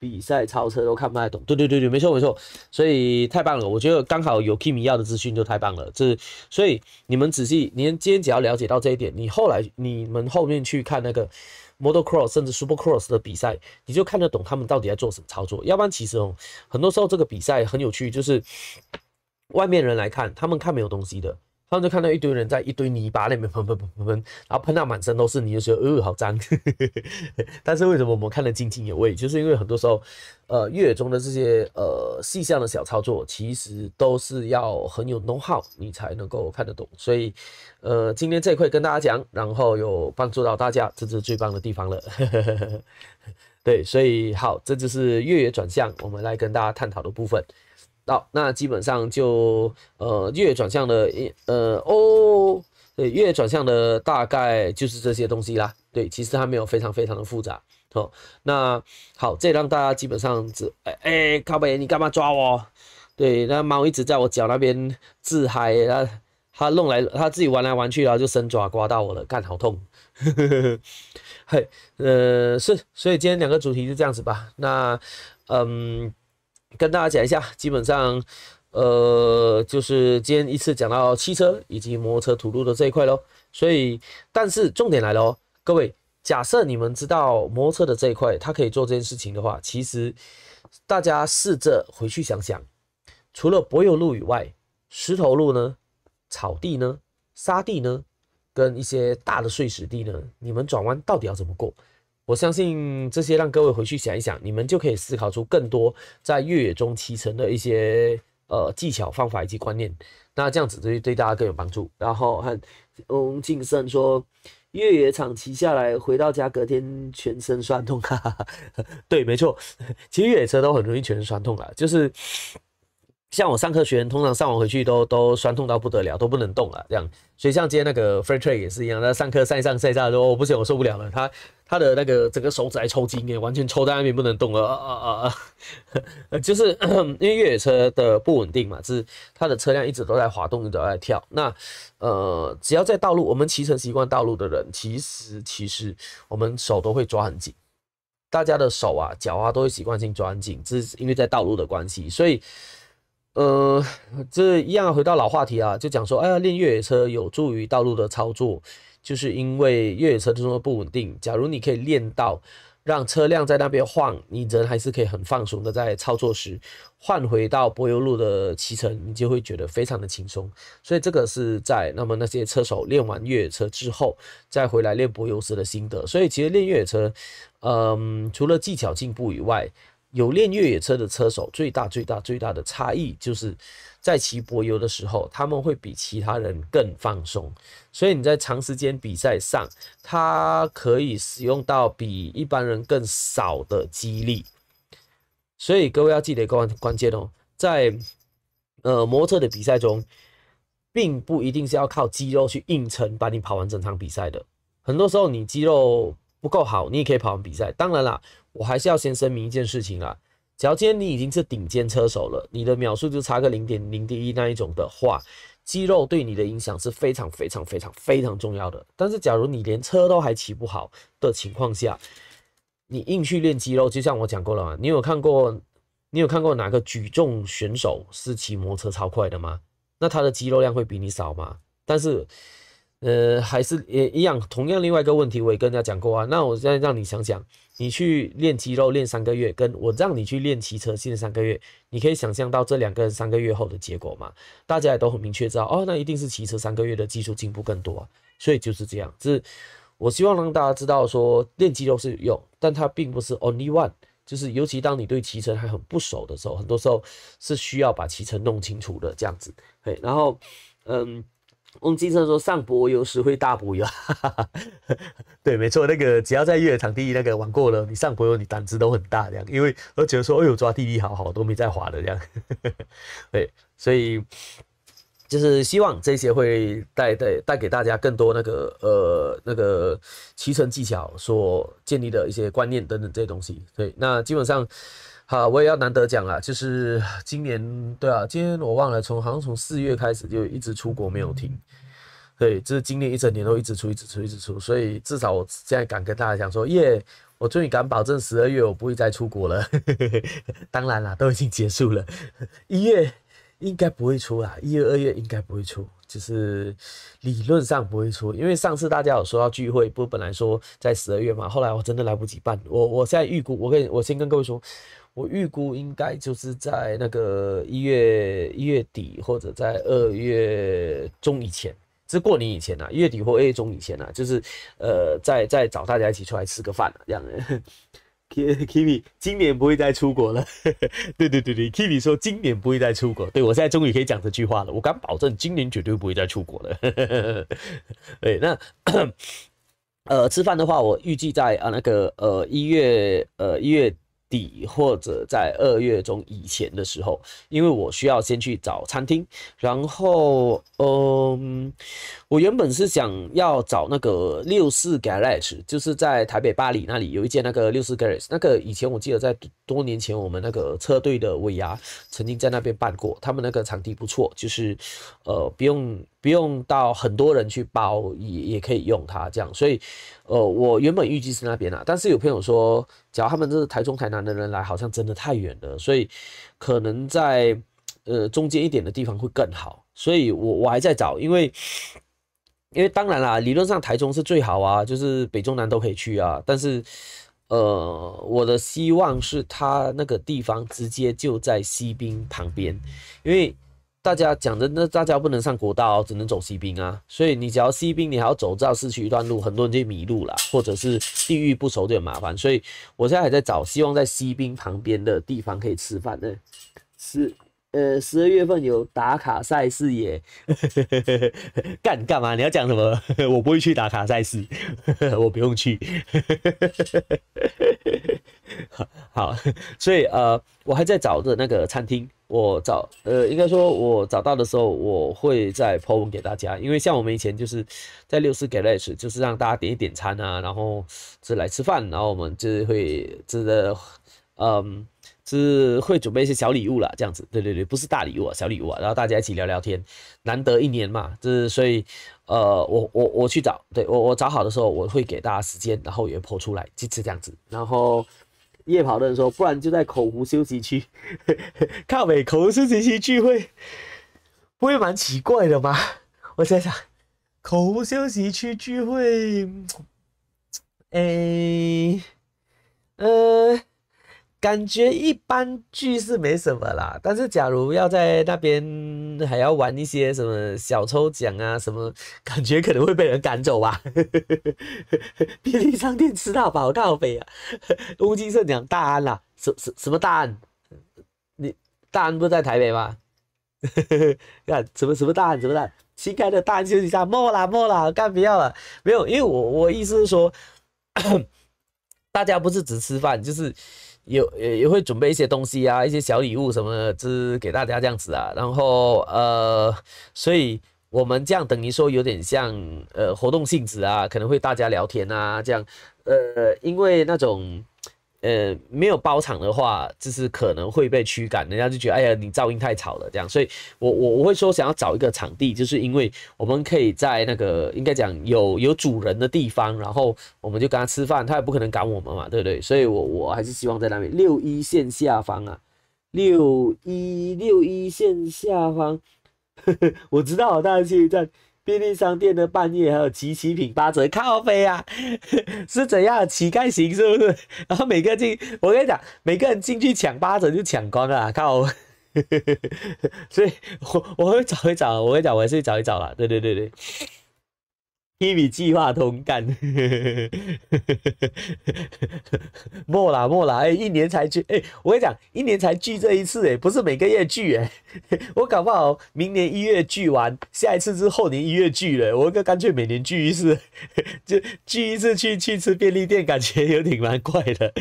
[SPEAKER 1] 比赛超车都看不太懂，对对对对，没错没错，所以太棒了，我觉得刚好有 Kimi 要的资讯就太棒了，这所以你们仔细，你今天只要了解到这一点，你后来你们后面去看那个 Model Cross 甚至 Super Cross 的比赛，你就看得懂他们到底在做什么操作。要不然其实哦，很多时候这个比赛很有趣，就是外面人来看，他们看没有东西的。他们就看到一堆人在一堆泥巴里面喷喷喷喷喷，然后喷到满身都是泥的时候，呃，好脏。但是为什么我们看得津津有味？就是因为很多时候，呃，越野中的这些呃细项的小操作，其实都是要很有 know how 你才能够看得懂。所以，呃，今天这一块跟大家讲，然后有帮助到大家，这是最棒的地方了。对，所以好，这就是越野转向我们来跟大家探讨的部分。好，那基本上就呃月转向的呃哦，对月转向的大概就是这些东西啦。对，其实它没有非常非常的复杂。好，那好，这让大家基本上只哎，靠北，你干嘛抓我？对，那猫一直在我脚那边自嗨，它它弄来它自己玩来玩去，然后就伸爪刮到我了，看好痛。嘿，呃，是，所以今天两个主题就这样子吧。那嗯。跟大家讲一下，基本上，呃，就是今天一次讲到汽车以及摩托车土路的这一块喽。所以，但是重点来了哦，各位，假设你们知道摩托车的这一块它可以做这件事情的话，其实大家试着回去想想，除了柏油路以外，石头路呢，草地呢，沙地呢，跟一些大的碎石地呢，你们转弯到底要怎么过？我相信这些让各位回去想一想，你们就可以思考出更多在越野中骑乘的一些呃技巧方法以及观念。那这样子对对大家更有帮助。然后，翁景胜说，越野场骑下来回到家，隔天全身酸痛。哈哈，对，没错，骑越野车都很容易全身酸痛了。就是像我上课学员，通常上完回去都都酸痛到不得了，都不能动了。这样，所以像今天那个 f r e e r a d e 也是一样，他上课晒上晒下说我不行，我受不了了。他他的那个整个手指还抽筋耶，完全抽在那边不能动了啊啊啊！就是 因为越野车的不稳定嘛，是他的车辆一直都在滑动，一直在跳。那呃，只要在道路，我们骑乘习惯道路的人，其实其实我们手都会抓很紧，大家的手啊脚啊都会习惯性抓很紧，这是因为在道路的关系，所以呃，这一样回到老话题啊，就讲说，哎呀，练越野车有助于道路的操作。就是因为越野车中的不稳定，假如你可以练到让车辆在那边晃，你人还是可以很放松的在操作时，换回到柏油路的骑乘，你就会觉得非常的轻松。所以这个是在那么那些车手练完越野车之后，再回来练柏油时的心得。所以其实练越野车，嗯，除了技巧进步以外，有练越野车的车手最大最大最大的差异就是。在骑博游的时候，他们会比其他人更放松，所以你在长时间比赛上，他可以使用到比一般人更少的肌力。所以各位要记得关关键哦，在呃模特的比赛中，并不一定是要靠肌肉去硬撑把你跑完整场比赛的。很多时候你肌肉不够好，你也可以跑完比赛。当然啦，我还是要先声明一件事情啊。假天你已经是顶尖车手了，你的秒数就差个零点零点一那一种的话，肌肉对你的影响是非常非常非常非常重要的。但是，假如你连车都还骑不好的情况下，你硬去练肌肉，就像我讲过了嘛，你有看过，你有看过哪个举重选手是骑摩托车超快的吗？那他的肌肉量会比你少吗？但是，呃，还是也一样，同样，另外一个问题我也跟人家讲过啊。那我再在让你想想。你去练肌肉练三个月，跟我让你去练骑车练三个月，你可以想象到这两个人三个月后的结果吗？大家也都很明确知道，哦，那一定是骑车三个月的技术进步更多啊。所以就是这样，就是我希望让大家知道说，练肌肉是有，用，但它并不是 only one。就是尤其当你对骑车还很不熟的时候，很多时候是需要把骑车弄清楚的这样子。嘿，然后，嗯。我们经常说上柏油时会大补油，对，没错。那个只要在越野场地那个玩过了，你上柏油你胆子都很大这样，因为而且说哎呦抓地力好好，都没在滑的这样。对，所以就是希望这些会带带带给大家更多那个呃那个骑乘技巧所建立的一些观念等等这些东西。对，那基本上。好，我也要难得讲了，就是今年对啊，今天我忘了，从好像从四月开始就一直出国没有停，对，这是今年一整年都一直出，一直出，一直出，所以至少我现在敢跟大家讲说，耶，我终于敢保证十二月我不会再出国了。当然了，都已经结束了，一月应该不会出啊，一月二月应该不会出，就是理论上不会出，因为上次大家有说要聚会，不本来说在十二月嘛，后来我真的来不及办，我我现在预估，我跟我先跟各位说。我预估应该就是在那个一月一月底，或者在二月中以前，是过年以前啊，一月底或二月中以前啊，就是，呃，再再找大家一起出来吃个饭啊，这样。K k i m i 今年不会再出国了，对对对对 k i m i 说今年不会再出国，对我现在终于可以讲这句话了，我敢保证今年绝对不会再出国了。对，那，呃，吃饭的话，我预计在啊那个呃一月呃一月。底或者在二月中以前的时候，因为我需要先去找餐厅，然后，嗯，我原本是想要找那个六四 Garage，就是在台北巴黎那里有一间那个六四 Garage，那个以前我记得在多年前我们那个车队的尾牙曾经在那边办过，他们那个场地不错，就是，呃，不用。不用到很多人去包也也可以用它这样，所以，呃，我原本预计是那边啊，但是有朋友说，只要他们是台中、台南的人来，好像真的太远了，所以可能在呃中间一点的地方会更好，所以我我还在找，因为因为当然啦，理论上台中是最好啊，就是北中南都可以去啊，但是呃我的希望是它那个地方直接就在西滨旁边，因为。大家讲的那大家不能上国道，只能走西滨啊。所以你只要西滨，你还要走到市区一段路，很多人就迷路了，或者是地域不熟就很麻烦。所以我现在还在找，希望在西滨旁边的地方可以吃饭。呢。十呃十二月份有打卡赛事耶，干干嘛？你要讲什么？我不会去打卡赛事，我不用去。好，所以呃，我还在找着那个餐厅。我找呃，应该说，我找到的时候，我会再 po 文给大家。因为像我们以前就是在六四 g a l a x 就是让大家点一点餐啊，然后是来吃饭，然后我们就是会，的，嗯。是会准备一些小礼物啦，这样子。对对对，不是大礼物啊，小礼物啊。然后大家一起聊聊天，难得一年嘛，是所以呃，我我我去找，对我我找好的时候，我会给大家时间，然后也抛出来，就是这样子。然后。夜跑的人说：“不然就在口湖休息区 靠北口湖休息区聚会，不会蛮奇怪的吗？”我在想，口湖休息区聚会，哎，呃。感觉一般，剧是没什么啦。但是，假如要在那边，还要玩一些什么小抽奖啊，什么感觉可能会被人赶走吧？便利商店吃到饱到北啊，乌金社娘大安啊，什什什么大安？你大安不在台北吗？看什么什么大安，什么大？新开的大休息一下，莫啦莫啦，干不要，了，没有，因为我我意思是说，大家不是只吃饭，就是。有也也会准备一些东西啊，一些小礼物什么的，是给大家这样子啊。然后呃，所以我们这样等于说有点像呃活动性质啊，可能会大家聊天啊这样，呃，因为那种。呃，没有包场的话，就是可能会被驱赶，人家就觉得，哎呀，你噪音太吵了，这样，所以我我我会说想要找一个场地，就是因为我们可以在那个应该讲有有主人的地方，然后我们就跟他吃饭，他也不可能赶我们嘛，对不对？所以我我还是希望在那边六一线下方啊，六一六一线下方，我知道，但是现在。便利商店的半夜还有奇奇品八折咖啡啊，是怎样乞丐型是不是？然后每个进，我跟你讲，每个人进去抢八折就抢光了，看好。所以，我我会找一找，我跟你讲，我是找一找了，对对对对。秘密计划同感，莫 啦莫啦！哎，一年才聚哎，我跟你讲，一年才聚这一次哎，不是每个月聚哎，我搞不好明年一月聚完，下一次是后年一月聚了，我哥干脆每年聚一次，就聚一次去去吃便利店，感觉有挺蛮怪的。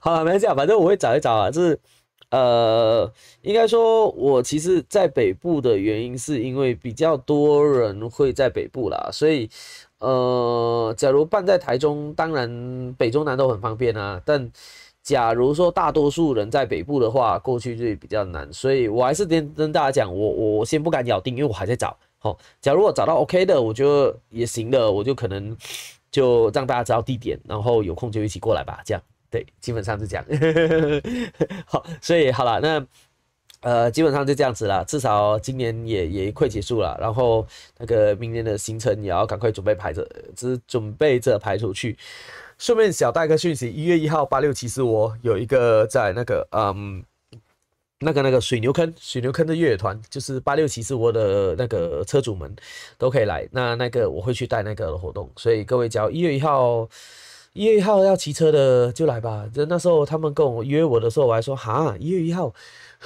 [SPEAKER 1] 好了，没事，反正我会找一找啊，就是。呃，应该说，我其实在北部的原因是因为比较多人会在北部啦，所以，呃，假如办在台中，当然北中南都很方便啊。但假如说大多数人在北部的话，过去就比较难，所以我还是跟跟大家讲，我我先不敢咬定，因为我还在找。好，假如我找到 OK 的，我觉得也行的，我就可能就让大家知道地点，然后有空就一起过来吧，这样。对，基本上这样。好，所以好了，那呃，基本上就这样子了。至少今年也也快结束了，然后那个明年的行程也要赶快准备排着，只准备着排出去。顺便小带个讯息，一月一号八六骑士窝有一个在那个嗯，那个那个水牛坑，水牛坑的越野团，就是八六骑士窝的那个车主们都可以来。那那个我会去带那个活动，所以各位只要一月一号。一月一号要骑车的就来吧。就那时候他们跟我约我的时候，我还说哈，一月一号。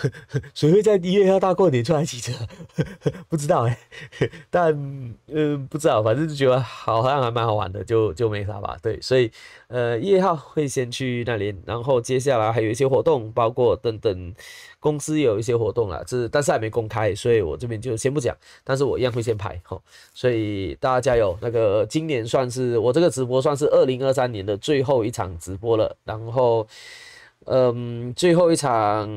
[SPEAKER 1] 谁会在一月要号大过年出来骑车？不知道哎，但嗯，不知道，反正就觉得好像还蛮好玩的，就就没啥吧。对，所以呃，一月号会先去那里，然后接下来还有一些活动，包括等等，公司有一些活动啦，这但是还没公开，所以我这边就先不讲，但是我一样会先排哈。所以大家加油！那个今年算是我这个直播算是二零二三年的最后一场直播了，然后。嗯，最后一场，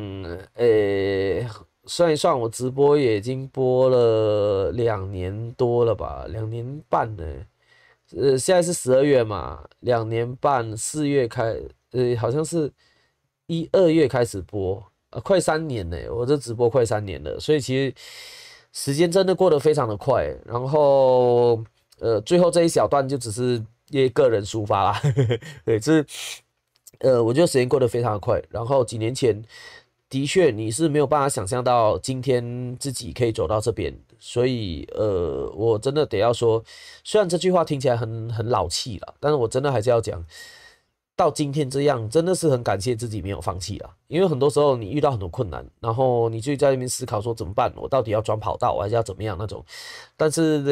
[SPEAKER 1] 诶，算一算，我直播也已经播了两年多了吧，两年半呢。呃，现在是十二月嘛，两年半，四月开，呃，好像是一二月开始播，呃，快三年呢，我这直播快三年了，所以其实时间真的过得非常的快。然后，呃，最后这一小段就只是个人抒发啦，对，是。呃，我觉得时间过得非常的快，然后几年前的确你是没有办法想象到今天自己可以走到这边，所以呃，我真的得要说，虽然这句话听起来很很老气了，但是我真的还是要讲。到今天这样，真的是很感谢自己没有放弃了。因为很多时候你遇到很多困难，然后你就在那边思考说怎么办？我到底要转跑道，我还是要怎么样那种？但是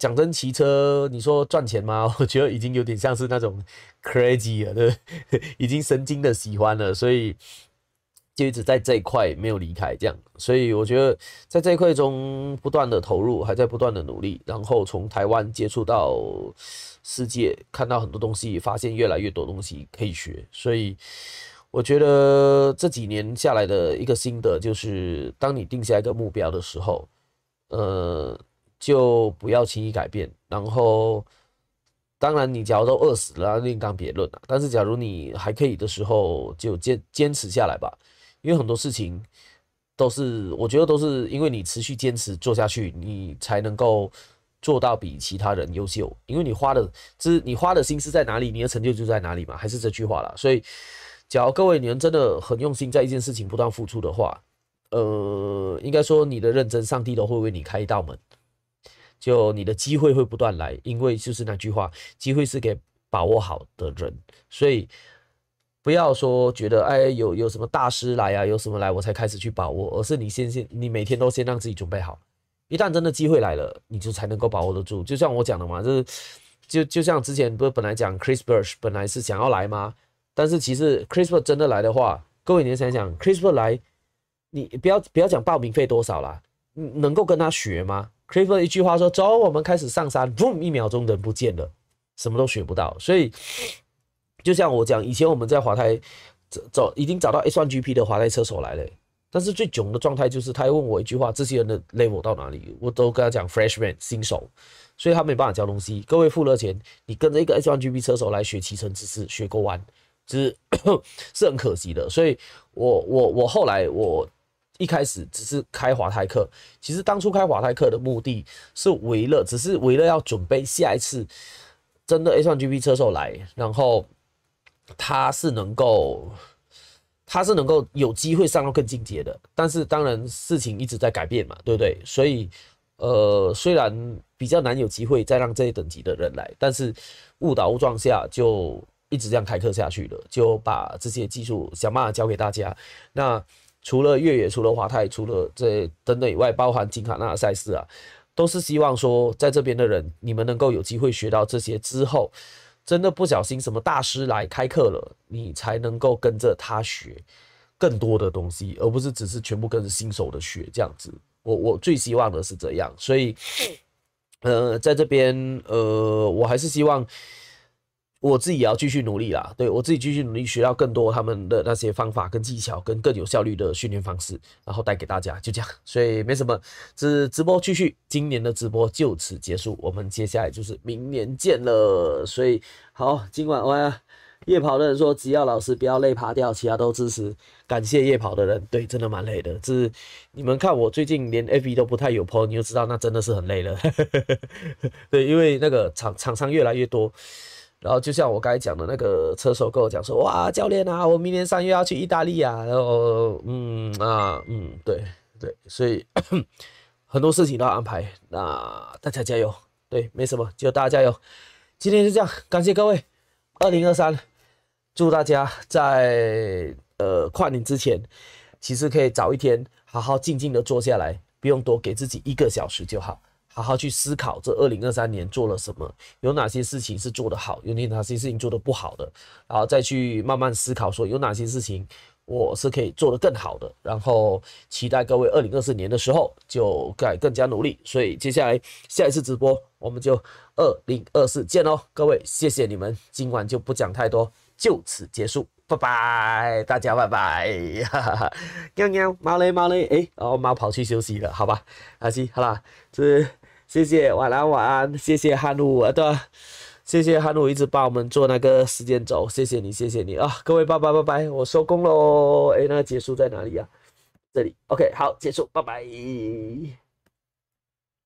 [SPEAKER 1] 讲真，骑车你说赚钱吗？我觉得已经有点像是那种 crazy 了，已经神经的喜欢了，所以就一直在这一块没有离开。这样，所以我觉得在这一块中不断的投入，还在不断的努力，然后从台湾接触到。世界看到很多东西，发现越来越多东西可以学，所以我觉得这几年下来的一个心得就是，当你定下一个目标的时候，呃，就不要轻易改变。然后，当然你假如都饿死了另当别论了，但是假如你还可以的时候，就坚坚持下来吧，因为很多事情都是，我觉得都是因为你持续坚持做下去，你才能够。做到比其他人优秀，因为你花的，知，是你花的心思在哪里，你的成就就在哪里嘛，还是这句话了。所以，假如各位你们真的很用心，在一件事情不断付出的话，呃，应该说你的认真，上帝都会为你开一道门，就你的机会会不断来，因为就是那句话，机会是给把握好的人。所以，不要说觉得，哎，有有什么大师来啊，有什么来我才开始去把握，而是你先先，你每天都先让自己准备好。一旦真的机会来了，你就才能够把握得住。就像我讲的嘛，就是就就像之前不是本来讲 Chris Birch 本来是想要来吗？但是其实 Chris Birch 真的来的话，各位您想想，Chris Birch 来，你不要不要讲报名费多少啦，能够跟他学吗？Chris p r 一句话说：“走，我们开始上山。”Boom，一秒钟人不见了，什么都学不到。所以就像我讲，以前我们在华泰找找已经找到 HGP 的华泰车手来了。但是最囧的状态就是，他问我一句话：“这些人的 level 到哪里？”我都跟他讲 freshman 新手，所以他没办法教东西。各位付了钱，你跟着一个 H1GP 车手来学骑乘知识、学过弯，就是 是很可惜的。所以，我我我后来我一开始只是开华泰课，其实当初开华泰课的目的是为了，只是为了要准备下一次真的 H1GP 车手来，然后他是能够。他是能够有机会上到更进阶的，但是当然事情一直在改变嘛，对不对？所以，呃，虽然比较难有机会再让这一等级的人来，但是误打误撞下就一直这样开课下去了，就把这些技术想办法教给大家。那除了越野，除了华泰，除了这等等以外，包含金卡纳赛事啊，都是希望说在这边的人，你们能够有机会学到这些之后。真的不小心什么大师来开课了，你才能够跟着他学更多的东西，而不是只是全部跟着新手的学这样子。我我最希望的是这样，所以，呃，在这边呃，我还是希望。我自己也要继续努力啦，对我自己继续努力，学到更多他们的那些方法跟技巧，跟更有效率的训练方式，然后带给大家，就这样，所以没什么，只直播继续，今年的直播就此结束，我们接下来就是明年见了，所以好，今晚我夜跑的人说，只要老师不要累趴掉，其他都支持，感谢夜跑的人，对，真的蛮累的，是你们看我最近连 FV 都不太有 PO，你就知道那真的是很累了，对，因为那个厂厂商越来越多。然后就像我刚才讲的那个车手跟我讲说，哇，教练啊，我明年三月要去意大利啊，然后，嗯啊，嗯，对对，所以 很多事情都要安排。那大家加油，对，没什么，就大家加油。今天就这样，感谢各位。二零二三，祝大家在呃跨年之前，其实可以早一天，好好静静的坐下来，不用多给自己一个小时就好。好好去思考这二零二三年做了什么，有哪些事情是做得好，有哪些事情做得不好的，然后再去慢慢思考说有哪些事情我是可以做得更好的。然后期待各位二零二四年的时候就该更加努力。所以接下来下一次直播我们就二零二四见哦，各位谢谢你们，今晚就不讲太多，就此结束，拜拜，大家拜拜。喵喵，猫嘞猫嘞，哎，哦，猫跑去休息了，好吧，阿西，好啦，这。谢谢晚安晚安，谢谢憨啊，对，谢谢憨虎一直帮我们做那个时间轴，谢谢你谢谢你啊，各位拜拜拜拜，我收工喽，哎，那个结束在哪里呀？这里，OK，好，结束，拜拜。